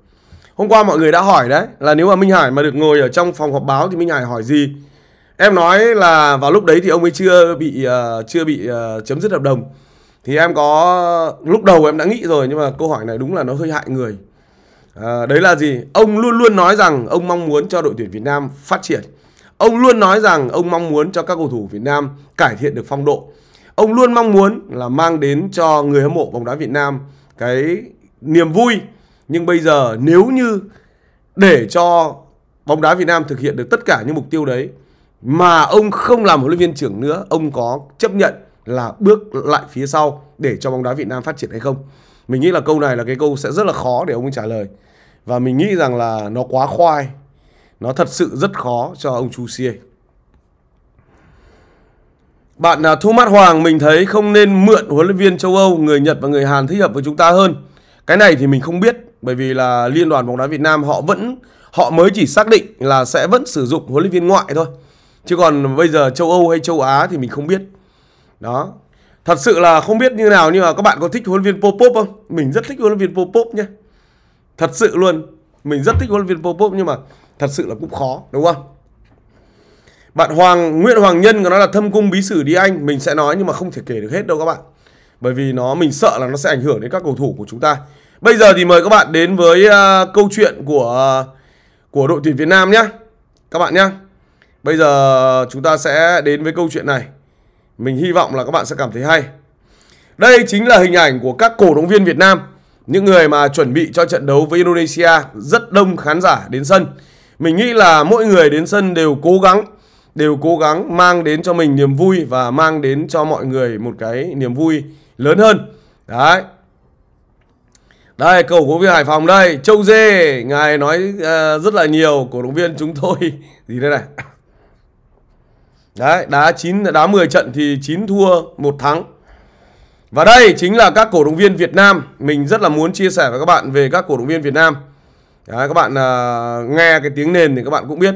Hôm qua mọi người đã hỏi đấy là nếu mà Minh Hải mà được ngồi ở trong phòng họp báo thì Minh Hải hỏi gì? Em nói là vào lúc đấy thì ông ấy chưa bị uh, chưa bị uh, chấm dứt hợp đồng thì em có lúc đầu em đã nghĩ rồi nhưng mà câu hỏi này đúng là nó hơi hại người à, đấy là gì ông luôn luôn nói rằng ông mong muốn cho đội tuyển Việt Nam phát triển ông luôn nói rằng ông mong muốn cho các cầu thủ Việt Nam cải thiện được phong độ ông luôn mong muốn là mang đến cho người hâm mộ bóng đá Việt Nam cái niềm vui nhưng bây giờ nếu như để cho bóng đá Việt Nam thực hiện được tất cả những mục tiêu đấy mà ông không làm huấn luyện viên trưởng nữa ông có chấp nhận là bước lại phía sau để cho bóng đá Việt Nam phát triển hay không? Mình nghĩ là câu này là cái câu sẽ rất là khó để ông ấy trả lời. Và mình nghĩ rằng là nó quá khoai. Nó thật sự rất khó cho ông Chu Xie. Bạn Thu à, Thomas Hoàng mình thấy không nên mượn huấn luyện viên châu Âu, người Nhật và người Hàn thích hợp với chúng ta hơn. Cái này thì mình không biết bởi vì là Liên đoàn bóng đá Việt Nam họ vẫn họ mới chỉ xác định là sẽ vẫn sử dụng huấn luyện viên ngoại thôi. Chứ còn bây giờ châu Âu hay châu Á thì mình không biết. Đó Thật sự là không biết như nào nhưng mà các bạn có thích huấn viên Popop không? Mình rất thích huấn viên Popop nhé Thật sự luôn Mình rất thích huấn viên Popop nhưng mà thật sự là cũng khó đúng không? Bạn Hoàng Nguyễn Hoàng Nhân của nó là thâm cung bí sử đi anh Mình sẽ nói nhưng mà không thể kể được hết đâu các bạn Bởi vì nó mình sợ là nó sẽ ảnh hưởng đến các cầu thủ của chúng ta Bây giờ thì mời các bạn đến với uh, câu chuyện của à, của đội tuyển Việt Nam nhé Các bạn nhé Bây giờ chúng ta sẽ đến với câu chuyện này mình hy vọng là các bạn sẽ cảm thấy hay. Đây chính là hình ảnh của các cổ động viên Việt Nam, những người mà chuẩn bị cho trận đấu với Indonesia, rất đông khán giả đến sân. Mình nghĩ là mỗi người đến sân đều cố gắng đều cố gắng mang đến cho mình niềm vui và mang đến cho mọi người một cái niềm vui lớn hơn. Đấy. Đây, cầu cổ viên Hải Phòng đây, Châu Dê, ngài nói uh, rất là nhiều cổ động viên chúng tôi gì đây này. Đấy, đá 9 đá 10 trận thì 9 thua, một thắng. Và đây chính là các cổ động viên Việt Nam, mình rất là muốn chia sẻ với các bạn về các cổ động viên Việt Nam. Đấy, các bạn à, nghe cái tiếng nền thì các bạn cũng biết.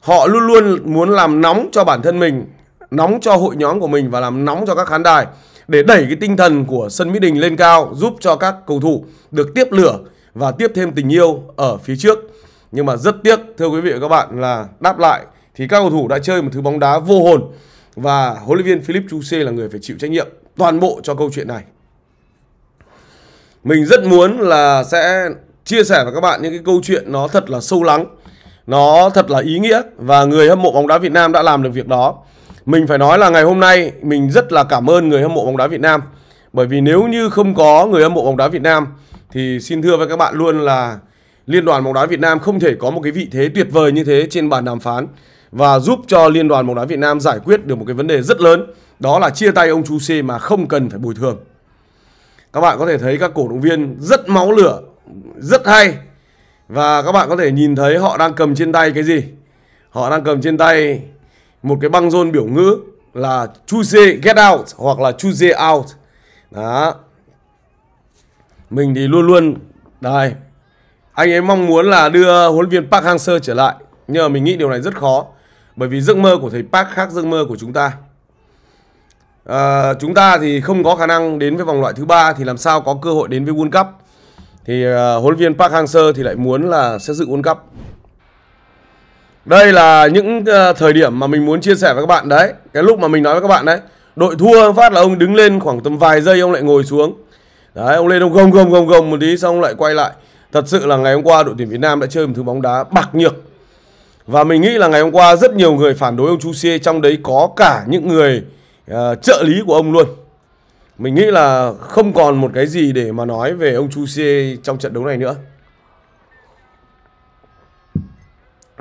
Họ luôn luôn muốn làm nóng cho bản thân mình, nóng cho hội nhóm của mình và làm nóng cho các khán đài để đẩy cái tinh thần của sân Mỹ Đình lên cao, giúp cho các cầu thủ được tiếp lửa và tiếp thêm tình yêu ở phía trước. Nhưng mà rất tiếc thưa quý vị và các bạn là đáp lại thì các cầu thủ đã chơi một thứ bóng đá vô hồn và huấn luyện viên Philip Chuse là người phải chịu trách nhiệm toàn bộ cho câu chuyện này. Mình rất muốn là sẽ chia sẻ với các bạn những cái câu chuyện nó thật là sâu lắng, nó thật là ý nghĩa và người hâm mộ bóng đá Việt Nam đã làm được việc đó. Mình phải nói là ngày hôm nay mình rất là cảm ơn người hâm mộ bóng đá Việt Nam bởi vì nếu như không có người hâm mộ bóng đá Việt Nam thì xin thưa với các bạn luôn là Liên đoàn bóng đá Việt Nam không thể có một cái vị thế tuyệt vời như thế trên bàn đàm phán và giúp cho Liên đoàn bóng đá Việt Nam giải quyết được một cái vấn đề rất lớn, đó là chia tay ông chú C mà không cần phải bồi thường. Các bạn có thể thấy các cổ động viên rất máu lửa, rất hay. Và các bạn có thể nhìn thấy họ đang cầm trên tay cái gì? Họ đang cầm trên tay một cái băng rôn biểu ngữ là C get out hoặc là C out. Đó. Mình thì luôn luôn đây. Anh ấy mong muốn là đưa huấn viên Park Hang-seo trở lại, nhưng mà mình nghĩ điều này rất khó. Bởi vì giấc mơ của thầy Park khác giấc mơ của chúng ta. À, chúng ta thì không có khả năng đến với vòng loại thứ ba thì làm sao có cơ hội đến với World Cup. Thì à, huấn luyện viên Park Hang-seo thì lại muốn là sẽ dự World Cup. Đây là những à, thời điểm mà mình muốn chia sẻ với các bạn đấy. Cái lúc mà mình nói với các bạn đấy, đội thua phát là ông đứng lên khoảng tầm vài giây ông lại ngồi xuống. Đấy, ông lên ông gồng gồng gồng gồng một tí xong lại quay lại. Thật sự là ngày hôm qua đội tuyển Việt Nam đã chơi một thứ bóng đá bạc nhược và mình nghĩ là ngày hôm qua rất nhiều người phản đối ông Chu Xie trong đấy có cả những người uh, trợ lý của ông luôn. Mình nghĩ là không còn một cái gì để mà nói về ông Chu Xie trong trận đấu này nữa.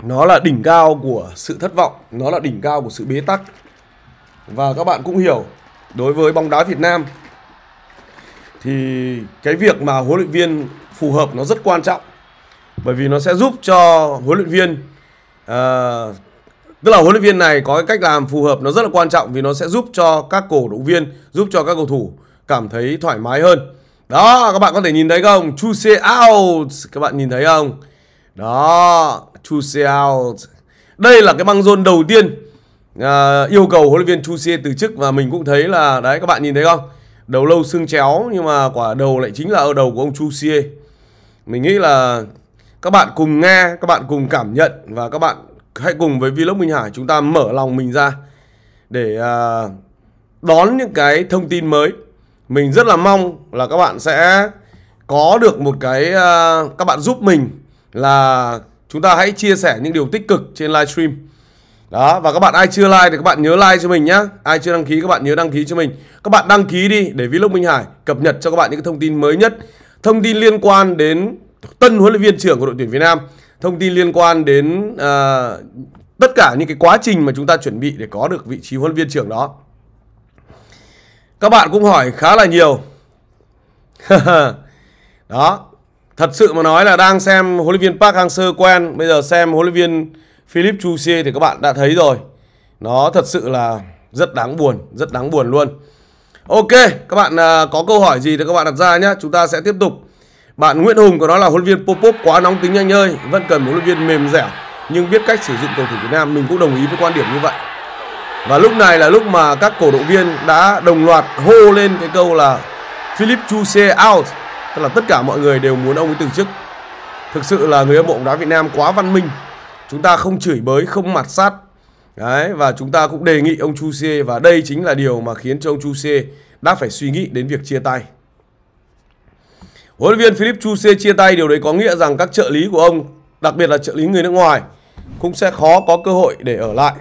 Nó là đỉnh cao của sự thất vọng, nó là đỉnh cao của sự bế tắc. Và các bạn cũng hiểu, đối với bóng đá Việt Nam thì cái việc mà huấn luyện viên phù hợp nó rất quan trọng bởi vì nó sẽ giúp cho huấn luyện viên à, tức là huấn luyện viên này có cái cách làm phù hợp nó rất là quan trọng vì nó sẽ giúp cho các cổ động viên giúp cho các cầu thủ cảm thấy thoải mái hơn đó các bạn có thể nhìn thấy không chu se out các bạn nhìn thấy không đó chu se out đây là cái băng rôn đầu tiên à, yêu cầu huấn luyện viên chu se từ chức và mình cũng thấy là đấy các bạn nhìn thấy không đầu lâu xương chéo nhưng mà quả đầu lại chính là ở đầu của ông chu se mình nghĩ là các bạn cùng nghe các bạn cùng cảm nhận và các bạn hãy cùng với vlog minh hải chúng ta mở lòng mình ra để à, đón những cái thông tin mới mình rất là mong là các bạn sẽ có được một cái à, các bạn giúp mình là chúng ta hãy chia sẻ những điều tích cực trên livestream đó và các bạn ai chưa like thì các bạn nhớ like cho mình nhá ai chưa đăng ký các bạn nhớ đăng ký cho mình các bạn đăng ký đi để vlog minh hải cập nhật cho các bạn những thông tin mới nhất thông tin liên quan đến tân huấn luyện viên trưởng của đội tuyển Việt Nam. Thông tin liên quan đến à, tất cả những cái quá trình mà chúng ta chuẩn bị để có được vị trí huấn luyện viên trưởng đó. Các bạn cũng hỏi khá là nhiều. đó, thật sự mà nói là đang xem huấn luyện viên Park Hang-seo quen, bây giờ xem huấn luyện viên Philip Chu Xie thì các bạn đã thấy rồi. Nó thật sự là rất đáng buồn, rất đáng buồn luôn. Ok, các bạn à, có câu hỏi gì thì các bạn đặt ra nhé. Chúng ta sẽ tiếp tục bạn Nguyễn Hùng có nói là huấn viên Popop quá nóng tính nhanh ơi, vẫn cần một huấn viên mềm dẻo nhưng biết cách sử dụng cầu thủ Việt Nam mình cũng đồng ý với quan điểm như vậy. Và lúc này là lúc mà các cổ động viên đã đồng loạt hô lên cái câu là Philip Chuse out, tức là tất cả mọi người đều muốn ông ấy từ chức. Thực sự là người hâm mộ đá Việt Nam quá văn minh. Chúng ta không chửi bới, không mặt sát. Đấy, và chúng ta cũng đề nghị ông Chu Chuse và đây chính là điều mà khiến cho ông Chu Chuse đã phải suy nghĩ đến việc chia tay. Huấn viên Philip Chu Chuse chia tay điều đấy có nghĩa rằng các trợ lý của ông, đặc biệt là trợ lý người nước ngoài, cũng sẽ khó có cơ hội để ở lại.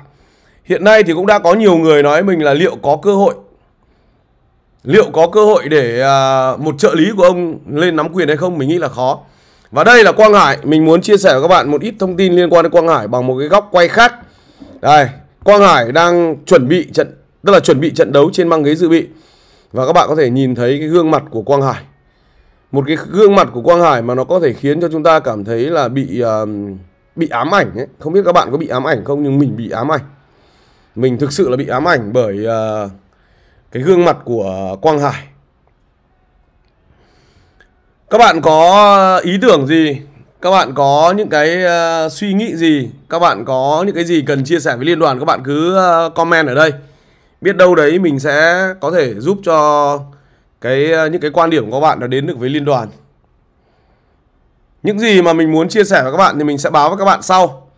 Hiện nay thì cũng đã có nhiều người nói mình là liệu có cơ hội liệu có cơ hội để à, một trợ lý của ông lên nắm quyền hay không mình nghĩ là khó và đây là Quang Hải mình muốn chia sẻ với các bạn một ít thông tin liên quan đến Quang Hải bằng một cái góc quay khác đây Quang Hải đang chuẩn bị trận tức là chuẩn bị trận đấu trên băng ghế dự bị và các bạn có thể nhìn thấy cái gương mặt của Quang Hải một cái gương mặt của Quang Hải mà nó có thể khiến cho chúng ta cảm thấy là bị uh, bị ám ảnh ấy. Không biết các bạn có bị ám ảnh không nhưng mình bị ám ảnh. Mình thực sự là bị ám ảnh bởi uh, cái gương mặt của Quang Hải. Các bạn có ý tưởng gì? Các bạn có những cái uh, suy nghĩ gì? Các bạn có những cái gì cần chia sẻ với liên đoàn các bạn cứ uh, comment ở đây. Biết đâu đấy mình sẽ có thể giúp cho cái ờ, những cái quan điểm của các bạn đã đến được với liên đoàn những gì mà mình muốn chia sẻ với các bạn thì mình sẽ báo với các bạn sau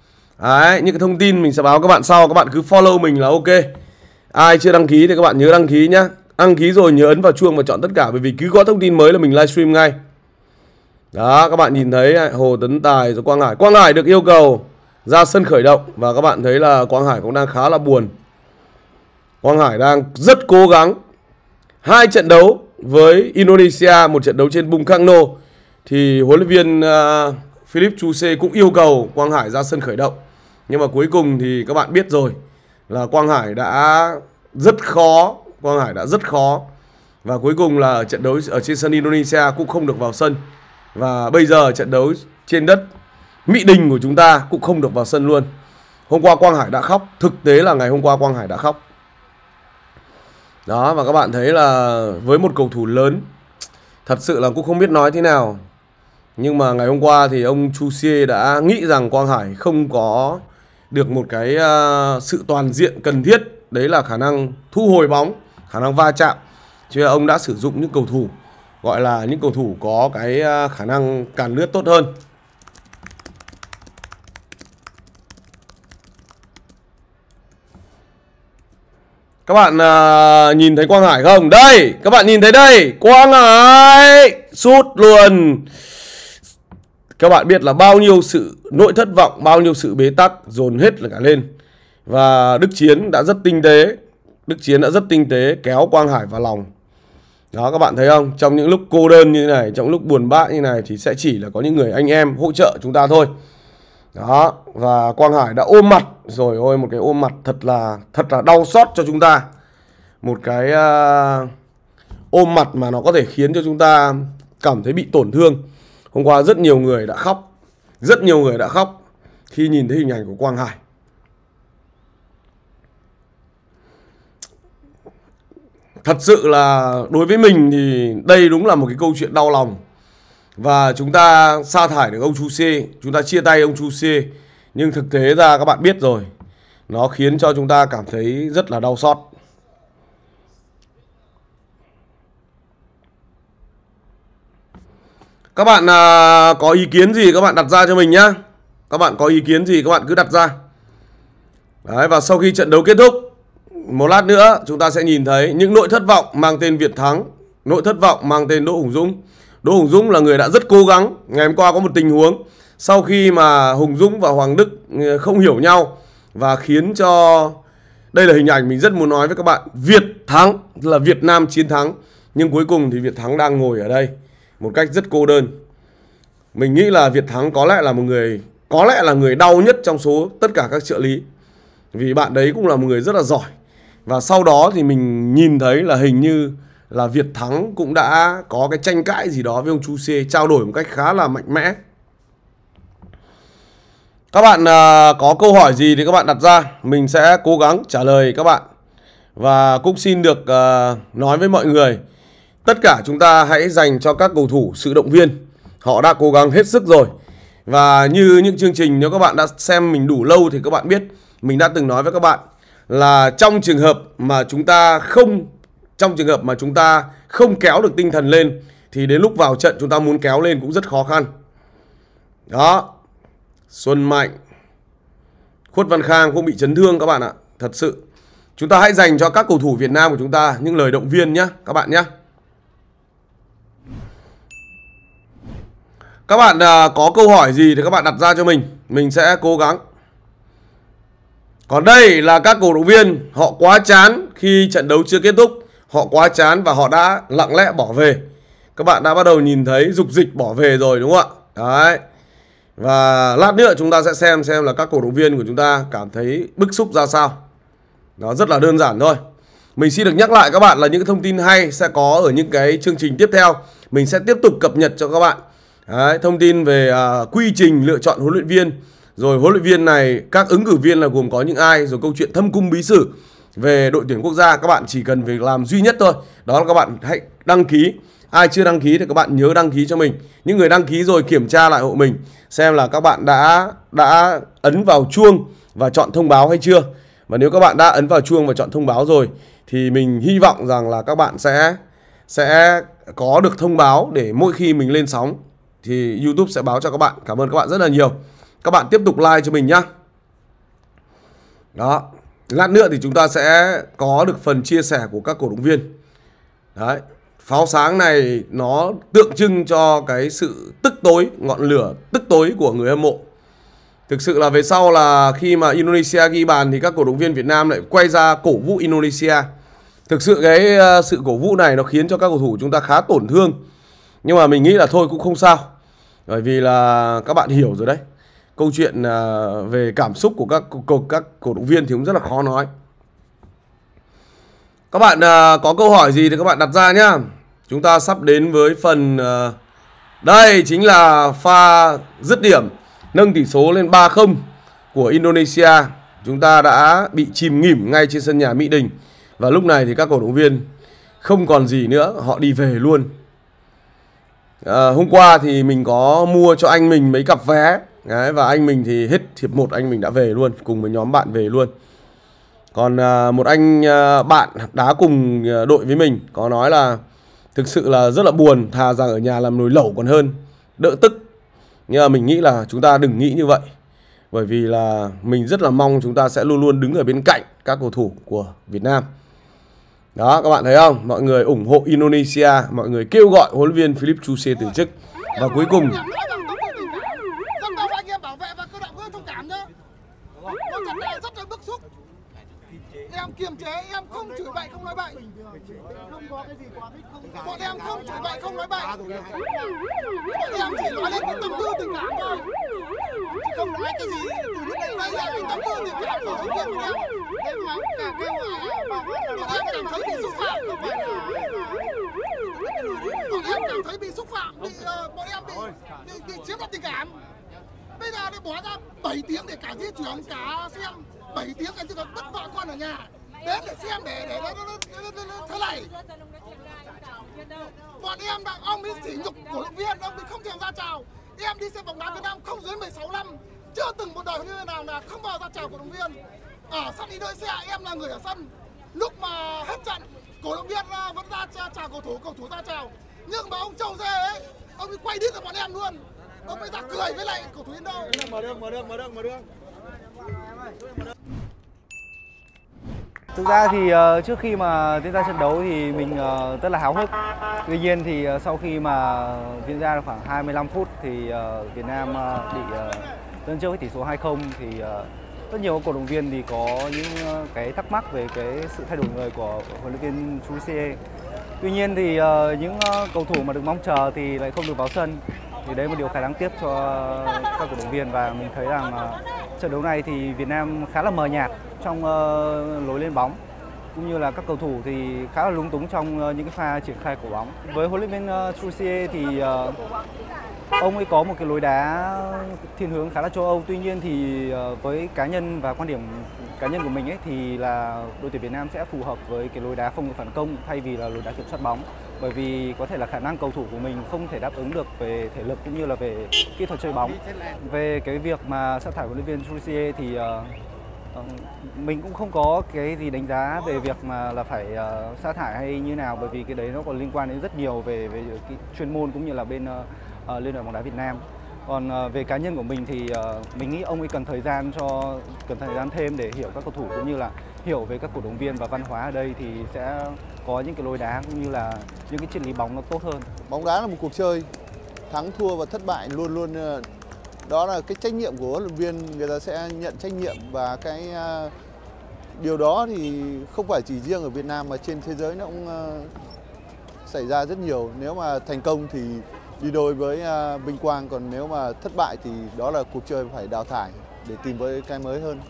đấy những cái thông tin mình sẽ báo với các bạn sau các bạn cứ follow mình là ok ai chưa đăng ký thì các bạn nhớ đăng ký nhá đăng ký rồi nhớ ấn vào chuông và chọn tất cả bởi vì cứ có thông tin mới là mình livestream ngay đó các bạn nhìn thấy à, hồ tấn tài rồi quang hải quang hải được yêu cầu ra sân khởi động và các bạn thấy là quang hải cũng đang khá là buồn quang hải đang rất cố gắng hai trận đấu với Indonesia một trận đấu trên Bung Karno thì huấn luyện viên à, Philip Chu C cũng yêu cầu Quang Hải ra sân khởi động. Nhưng mà cuối cùng thì các bạn biết rồi là Quang Hải đã rất khó, Quang Hải đã rất khó và cuối cùng là trận đấu ở trên sân Indonesia cũng không được vào sân. Và bây giờ trận đấu trên đất Mỹ Đình của chúng ta cũng không được vào sân luôn. Hôm qua Quang Hải đã khóc, thực tế là ngày hôm qua Quang Hải đã khóc. Đó và các bạn thấy là với một cầu thủ lớn Thật sự là cũng không biết nói thế nào Nhưng mà ngày hôm qua thì ông Chu Xie đã nghĩ rằng Quang Hải không có được một cái à, sự toàn diện cần thiết Đấy là khả năng thu hồi bóng, khả năng va chạm Chứ ông đã sử dụng những cầu thủ gọi là những cầu thủ có cái à, khả năng càn lướt tốt hơn các bạn uh, nhìn thấy Quang Hải không? Đây, các bạn nhìn thấy đây, Quang Hải sút luôn. Các bạn biết là bao nhiêu sự nội thất vọng, bao nhiêu sự bế tắc dồn hết là cả lên. Và Đức Chiến đã rất tinh tế, Đức Chiến đã rất tinh tế kéo Quang Hải vào lòng. Đó các bạn thấy không? Trong những lúc cô đơn như thế này, trong lúc buồn bã như này thì sẽ chỉ là có những người anh em hỗ trợ chúng ta thôi đó và quang hải đã ôm mặt rồi ôi một cái ôm mặt thật là thật là đau xót cho chúng ta một cái uh, ôm mặt mà nó có thể khiến cho chúng ta cảm thấy bị tổn thương hôm qua rất nhiều người đã khóc rất nhiều người đã khóc khi nhìn thấy hình ảnh của quang hải thật sự là đối với mình thì đây đúng là một cái câu chuyện đau lòng và chúng ta sa thải được ông Chu C, chúng ta chia tay ông Chu C. Nhưng thực tế ra các bạn biết rồi, nó khiến cho chúng ta cảm thấy rất là đau xót. Các bạn à, có ý kiến gì các bạn đặt ra cho mình nhá. Các bạn có ý kiến gì các bạn cứ đặt ra. Đấy và sau khi trận đấu kết thúc, một lát nữa chúng ta sẽ nhìn thấy những nỗi thất vọng mang tên Việt Thắng, nỗi thất vọng mang tên Đỗ Hùng Dũng. Đỗ Hùng Dũng là người đã rất cố gắng. Ngày hôm qua có một tình huống sau khi mà Hùng Dũng và Hoàng Đức ừ, không hiểu nhau và khiến cho đây là hình ảnh mình rất muốn nói với các bạn. Việt thắng là Việt Nam chiến thắng. Nhưng cuối cùng thì Việt Thắng đang ngồi ở đây một cách rất cô đơn. Mình nghĩ là Việt Thắng có lẽ là một người có lẽ là người đau nhất trong số tất cả các trợ lý. Vì bạn đấy cũng là một người rất là giỏi. Và sau đó thì mình nhìn thấy là hình như là Việt Thắng cũng đã có cái tranh cãi gì đó với ông Chu C, trao đổi một cách khá là mạnh mẽ. Các bạn uh, có câu hỏi gì thì các bạn đặt ra, mình sẽ cố gắng trả lời các bạn. Và cũng xin được uh, nói với mọi người, tất cả chúng ta hãy dành cho các cầu thủ sự động viên. Họ đã cố gắng hết sức rồi. Và như những chương trình nếu các bạn đã xem mình đủ lâu thì các bạn biết mình đã từng nói với các bạn là trong trường hợp mà chúng ta không trong trường hợp mà chúng ta không kéo được tinh thần lên thì đến lúc vào trận chúng ta muốn kéo lên cũng rất khó khăn. Đó. Xuân Mạnh. Khuất Văn Khang cũng bị chấn thương các bạn ạ. Thật sự. Chúng ta hãy dành cho các cầu thủ Việt Nam của chúng ta những lời động viên nhé các bạn nhé. Các bạn à, có câu hỏi gì thì các bạn đặt ra cho mình Mình sẽ cố gắng Còn đây là các cổ động viên Họ quá chán khi trận đấu chưa kết thúc họ quá chán và họ đã lặng lẽ bỏ về các bạn đã bắt đầu nhìn thấy dục dịch bỏ về rồi đúng không ạ đấy và lát nữa chúng ta sẽ xem xem là các cổ động viên của chúng ta cảm thấy bức xúc ra sao nó rất là đơn giản thôi mình xin được nhắc lại các bạn là những thông tin hay sẽ có ở những cái chương trình tiếp theo mình sẽ tiếp tục cập nhật cho các bạn Đấy, thông tin về à, quy trình lựa chọn huấn luyện viên rồi huấn luyện viên này các ứng cử viên là gồm có những ai rồi câu chuyện thâm cung bí sử về đội tuyển quốc gia các bạn chỉ cần việc làm duy nhất thôi đó là các bạn hãy đăng ký ai chưa đăng ký thì các bạn nhớ đăng ký cho mình những người đăng ký rồi kiểm tra lại hộ mình xem là các bạn đã đã ấn vào chuông và chọn thông báo hay chưa và nếu các bạn đã ấn vào chuông và chọn thông báo rồi thì mình hy vọng rằng là các bạn sẽ sẽ có được thông báo để mỗi khi mình lên sóng thì YouTube sẽ báo cho các bạn. Cảm ơn các bạn rất là nhiều. Các bạn tiếp tục like cho mình nhá. Đó, lát nữa thì chúng ta sẽ có được phần chia sẻ của các cổ động viên đấy pháo sáng này nó tượng trưng cho cái sự tức tối ngọn lửa tức tối của người hâm mộ thực sự là về sau là khi mà Indonesia ghi bàn thì các cổ động viên Việt Nam lại quay ra cổ vũ Indonesia thực sự cái ờ, sự cổ vũ này nó khiến cho các cầu thủ chúng ta khá tổn thương nhưng mà mình nghĩ là thôi cũng không sao bởi vì là các bạn hiểu rồi đấy câu chuyện à, về cảm xúc của các các cổ động viên thì cũng rất là khó nói các bạn à, có câu hỏi gì thì các bạn đặt ra nhá chúng ta sắp đến với phần à, đây chính là pha dứt điểm nâng tỷ số lên 3-0 của Indonesia chúng ta đã bị chìm nghỉm ngay trên sân nhà Mỹ Đình và lúc này thì các cổ động viên không còn gì nữa họ đi về luôn à, hôm qua thì mình có mua cho anh mình mấy cặp vé Đấy, và anh mình thì hết hiệp một anh mình đã về luôn cùng với nhóm bạn về luôn còn à, một anh à, bạn đá cùng à, đội với mình có nói là thực sự là rất là buồn thà rằng ở nhà làm nồi lẩu còn hơn đỡ tức nhưng mà mình nghĩ là chúng ta đừng nghĩ như vậy bởi vì là mình rất là mong chúng ta sẽ luôn luôn đứng ở bên cạnh các cầu thủ của Việt Nam đó các bạn thấy không mọi người ủng hộ Indonesia mọi người kêu gọi huấn luyện viên Philip Chuse từ chức và cuối cùng em kiềm chế em không chửi bậy không nói bậy không có cái gì quá khích không bọn em không chửi bậy không nói bậy bọn em chỉ nói lên cái tâm tư tình cảm thôi chứ không nói cái gì từ lúc đến bây giờ mình tâm tư tình cảm của anh em em em mắng cả cái mà bọn em cảm thấy bị xúc phạm không phải bọn em cảm thấy bị xúc phạm thì ờ, bọn em bị bị chiếm đoạt tình cảm bây giờ để bỏ ra 7 tiếng để cả di chuyển cả xem 7 tiếng anh chứ còn bất vợ con ở nhà đến để xem để để nó thế này bọn em đã ông ấy chỉ nhục cổ động viên ông ấy không thèm ra chào em đi xem bóng đá việt nam không dưới 16 năm chưa từng một đời như luyện nào là không vào ra chào cổ động viên ở sân đi đôi xe em là người ở sân lúc mà hết trận cổ động viên ờ, vẫn ra chào cầu thủ cầu thủ ra chào nhưng mà ông châu dê ấy ông ấy quay đi rồi bọn em luôn ông ấy ra cười với lại cầu thủ đến đâu mở đường mở đường mở đường mở đường Thực ra thì uh, trước khi mà diễn ra trận đấu thì mình uh, rất là háo hức. Tuy nhiên thì uh, sau khi mà diễn ra khoảng 25 phút thì uh, Việt Nam uh, bị uh, dẫn trước với tỷ số 2-0 thì uh, rất nhiều cổ động viên thì có những cái thắc mắc về cái sự thay đổi người của huấn luyện viên Chusie. Tuy nhiên thì uh, những cầu thủ mà được mong chờ thì lại không được vào sân. Thì đấy là một điều khá đáng tiếc cho các cổ động viên và mình thấy rằng uh, trận đấu này thì Việt Nam khá là mờ nhạt trong ờ, lối lên bóng cũng như là các cầu thủ thì khá là lúng túng trong ờ, những cái pha triển khai của bóng. Với huấn luyện viên uh, Trussier thì ông ấy có một cái lối đá thiên hướng khá là châu Âu. Tuy nhiên thì với cá nhân và quan điểm cá nhân của mình ấy thì là đội tuyển Việt Nam sẽ phù hợp với cái lối đá phòng ngự phản công thay vì là lối đá kiểm soát bóng bởi vì có thể là khả năng cầu thủ của mình không thể đáp ứng được về thể lực cũng như là về kỹ thuật chơi bóng. Về cái việc mà sa thải huấn luyện viên Trussier thì mình cũng không có cái gì đánh giá về việc mà là phải uh, sa thải hay như nào bởi vì cái đấy nó còn liên quan đến rất nhiều về về cái chuyên môn cũng như là bên uh, liên đoàn bóng đá Việt Nam còn uh, về cá nhân của mình thì uh, mình nghĩ ông ấy cần thời gian cho cần thời gian thêm để hiểu các cầu thủ cũng như là hiểu về các cổ động viên và văn hóa ở đây thì sẽ có những cái lối đá cũng như là những cái triết lý bóng nó tốt hơn bóng đá là một cuộc chơi thắng thua và thất bại luôn luôn đó là cái trách nhiệm của huấn luyện viên người ta sẽ nhận trách nhiệm và cái à, điều đó thì không phải chỉ riêng ở Việt Nam mà trên thế giới nó cũng à, xảy ra rất nhiều nếu mà thành công thì đi đôi với à, vinh quang còn nếu mà thất bại thì đó là cuộc chơi phải đào thải để tìm với cái mới hơn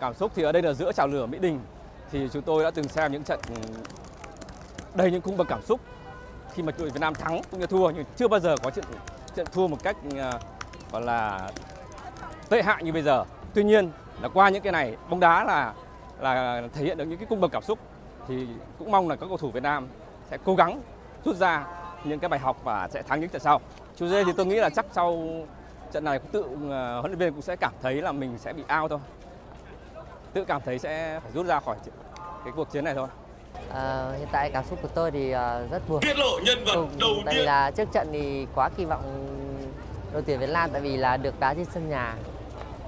cảm xúc thì ở đây là giữa trào lửa mỹ đình thì chúng tôi đã từng xem những trận ừ, đầy những cung bậc cảm xúc khi mà đội Việt Nam thắng cũng như thua nhưng chưa bao giờ có trận trận thua một cách gọi là tệ hại như bây giờ tuy nhiên là qua những cái này bóng đá là là thể hiện được những cái cung bậc cảm xúc thì cũng mong là các cầu thủ Việt Nam sẽ cố gắng rút ra những cái bài học và sẽ thắng những trận sau. Chú Dê thì tôi nghĩ là chắc sau trận này cũng tự ờ, huấn luyện viên cũng sẽ cảm thấy là mình sẽ bị ao thôi. Tự cảm thấy sẽ phải rút ra khỏi cái cuộc chiến này thôi. À, hiện tại cảm xúc của tôi thì ờ, rất buồn. Tiết lộ nhân vật đầu tiên. Đây là trước trận thì quá kỳ vọng đội tuyển Việt Nam tại vì là được đá trên sân nhà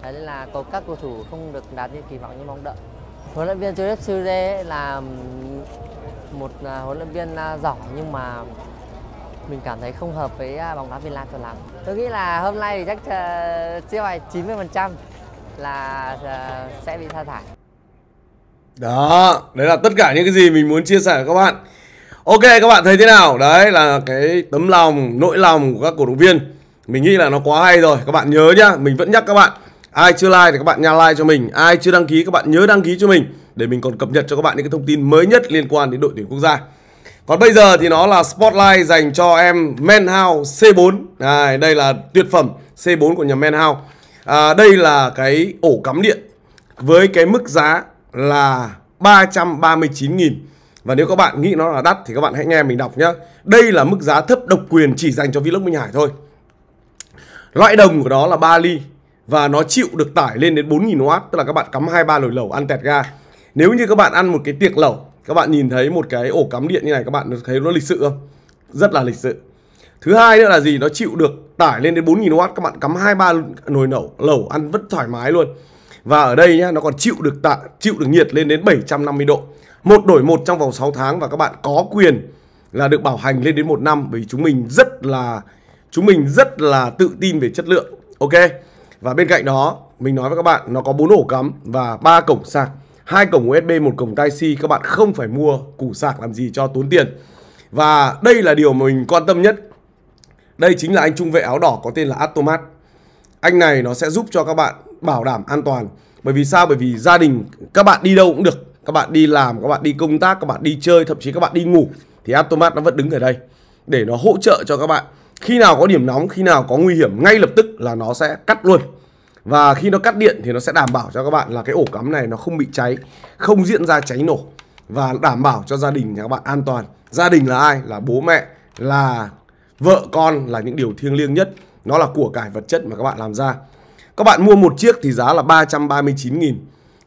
Đấy là có các cầu thủ không được đá như kỳ vọng như mong đợi huấn luyện viên Joseph Sule là một à, huấn luyện viên à, giỏi nhưng mà mình cảm thấy không hợp với à, bóng đá Việt Nam cho lắm. Tôi nghĩ là hôm nay thì chắc chiếc bài 90% là sẽ bị sa thải. Đó, đấy là tất cả những cái gì mình muốn chia sẻ với các bạn. Ok các bạn thấy thế nào? Đấy là cái tấm lòng, nỗi lòng của các cổ động viên mình nghĩ là nó quá hay rồi Các bạn nhớ nhá Mình vẫn nhắc các bạn Ai chưa like thì các bạn nha like cho mình Ai chưa đăng ký các bạn nhớ đăng ký cho mình Để mình còn cập nhật cho các bạn những cái thông tin mới nhất liên quan đến đội tuyển quốc gia còn bây giờ thì nó là Spotlight dành cho em Menhouse C4 này Đây là tuyệt phẩm C4 của nhà Menhouse à, Đây là cái ổ cắm điện Với cái mức giá là 339.000 Và nếu các bạn nghĩ nó là đắt thì các bạn hãy nghe mình đọc nhé Đây là mức giá thấp độc quyền chỉ dành cho Vlog Minh Hải thôi Loại đồng của nó là 3 ly và nó chịu được tải lên đến 4000W, tức là các bạn cắm hai ba nồi lẩu ăn tẹt ga. Nếu như các bạn ăn một cái tiệc lẩu, các bạn nhìn thấy một cái ổ cắm điện như này các bạn thấy nó lịch sự không? Rất là lịch sự. Thứ hai nữa là gì? Nó chịu được tải lên đến 4000W, các bạn cắm hai ba nồi lẩu, lẩu ăn vẫn thoải mái luôn. Và ở đây nhá, nó còn chịu được tạ, chịu được nhiệt lên đến 750 độ. Một đổi một trong vòng 6 tháng và các bạn có quyền là được bảo hành lên đến một năm bởi vì chúng mình rất là Chúng mình rất là tự tin về chất lượng. Ok. Và bên cạnh đó, mình nói với các bạn nó có bốn ổ cắm và ba cổng sạc, hai cổng USB, một cổng Type C. Các bạn không phải mua củ sạc làm gì cho tốn tiền. Và đây là điều mà mình quan tâm nhất. Đây chính là anh trung vệ áo đỏ có tên là Atomat. Anh này nó sẽ giúp cho các bạn bảo đảm an toàn. Bởi vì sao? Bởi vì gia đình các bạn đi đâu cũng được. Các bạn đi làm, các bạn đi công tác, các bạn đi chơi, thậm chí các bạn đi ngủ thì Atomat nó vẫn đứng ở đây để nó hỗ trợ cho các bạn khi nào có điểm nóng khi nào có nguy hiểm ngay lập tức là nó sẽ cắt luôn và khi nó cắt điện thì nó sẽ đảm bảo cho các bạn là cái ổ cắm này nó không bị cháy không diễn ra cháy nổ và đảm bảo cho gia đình nhà các bạn an toàn gia đình là ai là bố mẹ là vợ con là những điều thiêng liêng nhất nó là của cải vật chất mà các bạn làm ra các bạn mua một chiếc thì giá là 339.000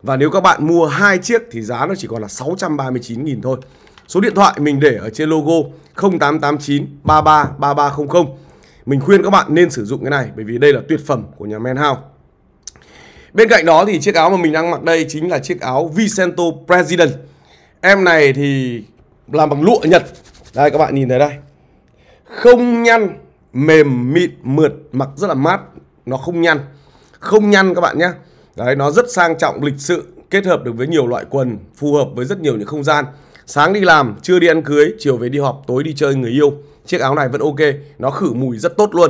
và nếu các bạn mua hai chiếc thì giá nó chỉ còn là 639.000 thôi Số điện thoại mình để ở trên logo 0889 33 3300. Mình khuyên các bạn nên sử dụng cái này bởi vì đây là tuyệt phẩm của nhà Men House. Bên cạnh đó thì chiếc áo mà mình đang mặc đây chính là chiếc áo Vicento President. Em này thì làm bằng lụa Nhật. Đây các bạn nhìn thấy đây. Không nhăn, mềm mịn mượt, mặc rất là mát, nó không nhăn. Không nhăn các bạn nhé. Đấy nó rất sang trọng lịch sự, kết hợp được với nhiều loại quần, phù hợp với rất nhiều những không gian. Sáng đi làm, trưa đi ăn cưới, chiều về đi họp, tối đi chơi người yêu. Chiếc áo này vẫn ok, nó khử mùi rất tốt luôn.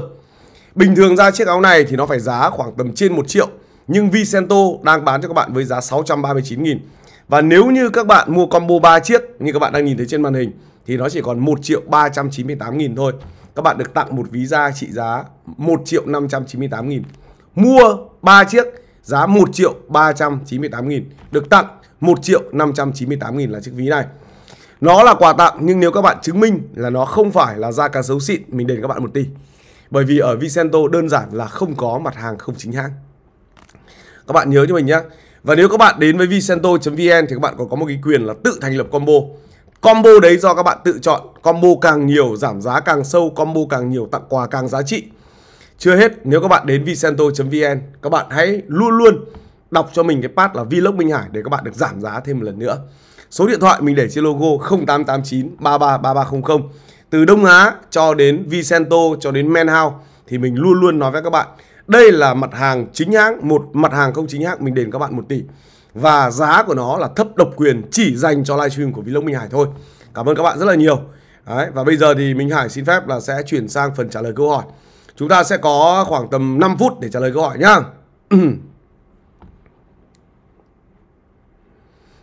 Bình thường ra chiếc áo này thì nó phải giá khoảng tầm trên 1 triệu. Nhưng Vicento đang bán cho các bạn với giá 639 nghìn Và nếu như các bạn mua combo 3 chiếc như các bạn đang nhìn thấy trên màn hình thì nó chỉ còn 1 triệu 398 nghìn thôi. Các bạn được tặng một ví da trị giá 1 triệu 598 nghìn Mua 3 chiếc giá 1 triệu 398 nghìn Được tặng 1 triệu 598 nghìn là chiếc ví này nó là quà tặng nhưng nếu các bạn chứng minh là nó không phải là da cá sấu xịn mình đền các bạn một tỷ. Bởi vì ở Vicento đơn giản là không có mặt hàng không chính hãng. Các bạn nhớ cho mình nhé. Và nếu các bạn đến với vicento.vn thì các bạn còn có một cái quyền là tự thành lập combo. Combo đấy do các bạn tự chọn. Combo càng nhiều giảm giá càng sâu, combo càng nhiều tặng quà càng giá trị. Chưa hết, nếu các bạn đến vicento.vn, các bạn hãy luôn luôn đọc cho mình cái part là vlog Minh Hải để các bạn được giảm giá thêm một lần nữa. Số điện thoại mình để trên logo 0889 333300 từ Đông Á cho đến Vicento cho đến Manhouse thì mình luôn luôn nói với các bạn đây là mặt hàng chính hãng một mặt hàng không chính hãng mình đền các bạn 1 tỷ và giá của nó là thấp độc quyền chỉ dành cho livestream của Vlog Minh Hải thôi cảm ơn các bạn rất là nhiều Đấy, và bây giờ thì Minh Hải xin phép là sẽ chuyển sang phần trả lời câu hỏi chúng ta sẽ có khoảng tầm 5 phút để trả lời câu hỏi nhá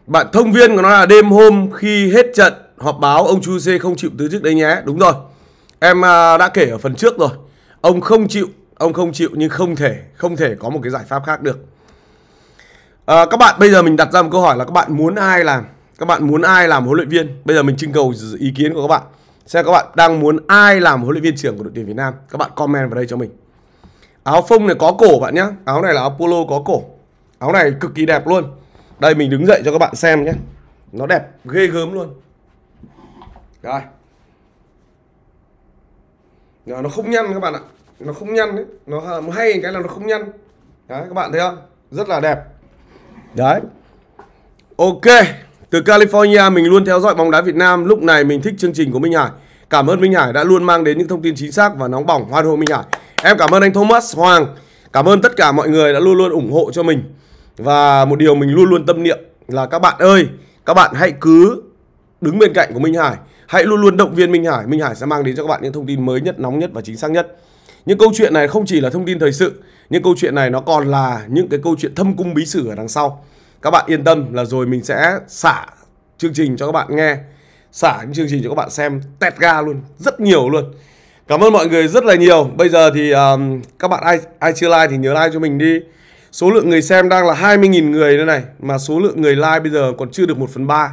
Bạn thông viên của nó là đêm hôm khi hết trận họp báo ông Chu C không chịu từ chức đấy nhé. Đúng rồi. Em à, đã kể ở phần trước rồi. Ông không chịu, ông không chịu nhưng không thể, không thể có một cái giải pháp khác được. À, các bạn bây giờ mình đặt ra một câu hỏi là các bạn muốn ai làm? Các bạn muốn ai làm huấn luyện viên? Bây giờ mình trưng cầu ý kiến của các bạn. Xem các bạn đang muốn ai làm huấn luyện viên trưởng của đội tuyển Việt Nam? Các bạn comment vào đây cho mình. Áo phông này có cổ bạn nhé Áo này là áo polo có cổ Áo này cực kỳ đẹp luôn đây mình đứng dậy cho các bạn xem nhé Nó đẹp ghê gớm luôn Đây Nó không nhăn các bạn ạ Nó không nhăn đấy Nó hay cái là nó không nhăn Đấy các bạn thấy không Rất là đẹp Đấy Ok Từ California mình luôn theo dõi bóng đá Việt Nam Lúc này mình thích chương trình của Minh Hải Cảm ơn Minh Hải đã luôn mang đến những thông tin chính xác và nóng bỏng hoan hô Minh Hải Em cảm ơn anh Thomas Hoàng Cảm ơn tất cả mọi người đã luôn luôn ủng hộ cho mình và một điều mình luôn luôn tâm niệm là các bạn ơi, các bạn hãy cứ đứng bên cạnh của Minh Hải, hãy luôn luôn động viên Minh Hải, Minh Hải sẽ mang đến cho các bạn những thông tin mới nhất, nóng nhất và chính xác nhất. Những câu chuyện này không chỉ là thông tin thời sự, những câu chuyện này nó còn là những cái câu chuyện thâm cung bí sử ở đằng sau. Các bạn yên tâm là rồi mình sẽ xả chương trình cho các bạn nghe, xả những chương trình cho các bạn xem tẹt ga luôn, rất nhiều luôn. Cảm ơn mọi người rất là nhiều. Bây giờ thì um, các bạn ai ai chưa like thì nhớ like cho mình đi. Số lượng người xem đang là 20.000 người đây này Mà số lượng người like bây giờ còn chưa được 1 phần 3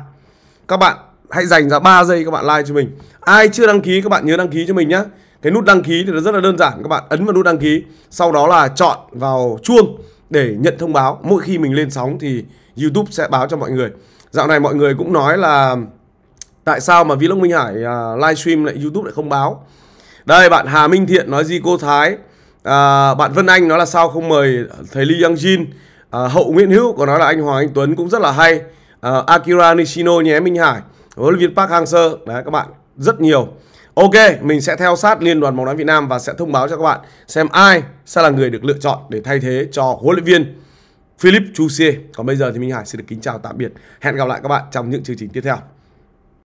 Các bạn hãy dành ra 3 giây các bạn like cho mình Ai chưa đăng ký các bạn nhớ đăng ký cho mình nhé Cái nút đăng ký thì nó rất là đơn giản Các bạn ấn vào nút đăng ký Sau đó là chọn vào chuông để nhận thông báo Mỗi khi mình lên sóng thì Youtube sẽ báo cho mọi người Dạo này mọi người cũng nói là Tại sao mà Vlog Minh Hải uh, livestream lại Youtube lại không báo Đây bạn Hà Minh Thiện nói gì cô Thái à, bạn Vân Anh nói là sao không mời thầy Lee Young Jin à, hậu Nguyễn Hữu còn nói là anh Hoàng Anh Tuấn cũng rất là hay à, Akira Nishino nhé Minh Hải huấn luyện viên Park Hang Seo đấy các bạn rất nhiều Ok, mình sẽ theo sát Liên đoàn bóng đá Việt Nam và sẽ thông báo cho các bạn xem ai sẽ là người được lựa chọn để thay thế cho huấn luyện viên Philip Chusie. Còn bây giờ thì Minh Hải xin được kính chào tạm biệt. Hẹn gặp lại các bạn trong những chương trình tiếp theo.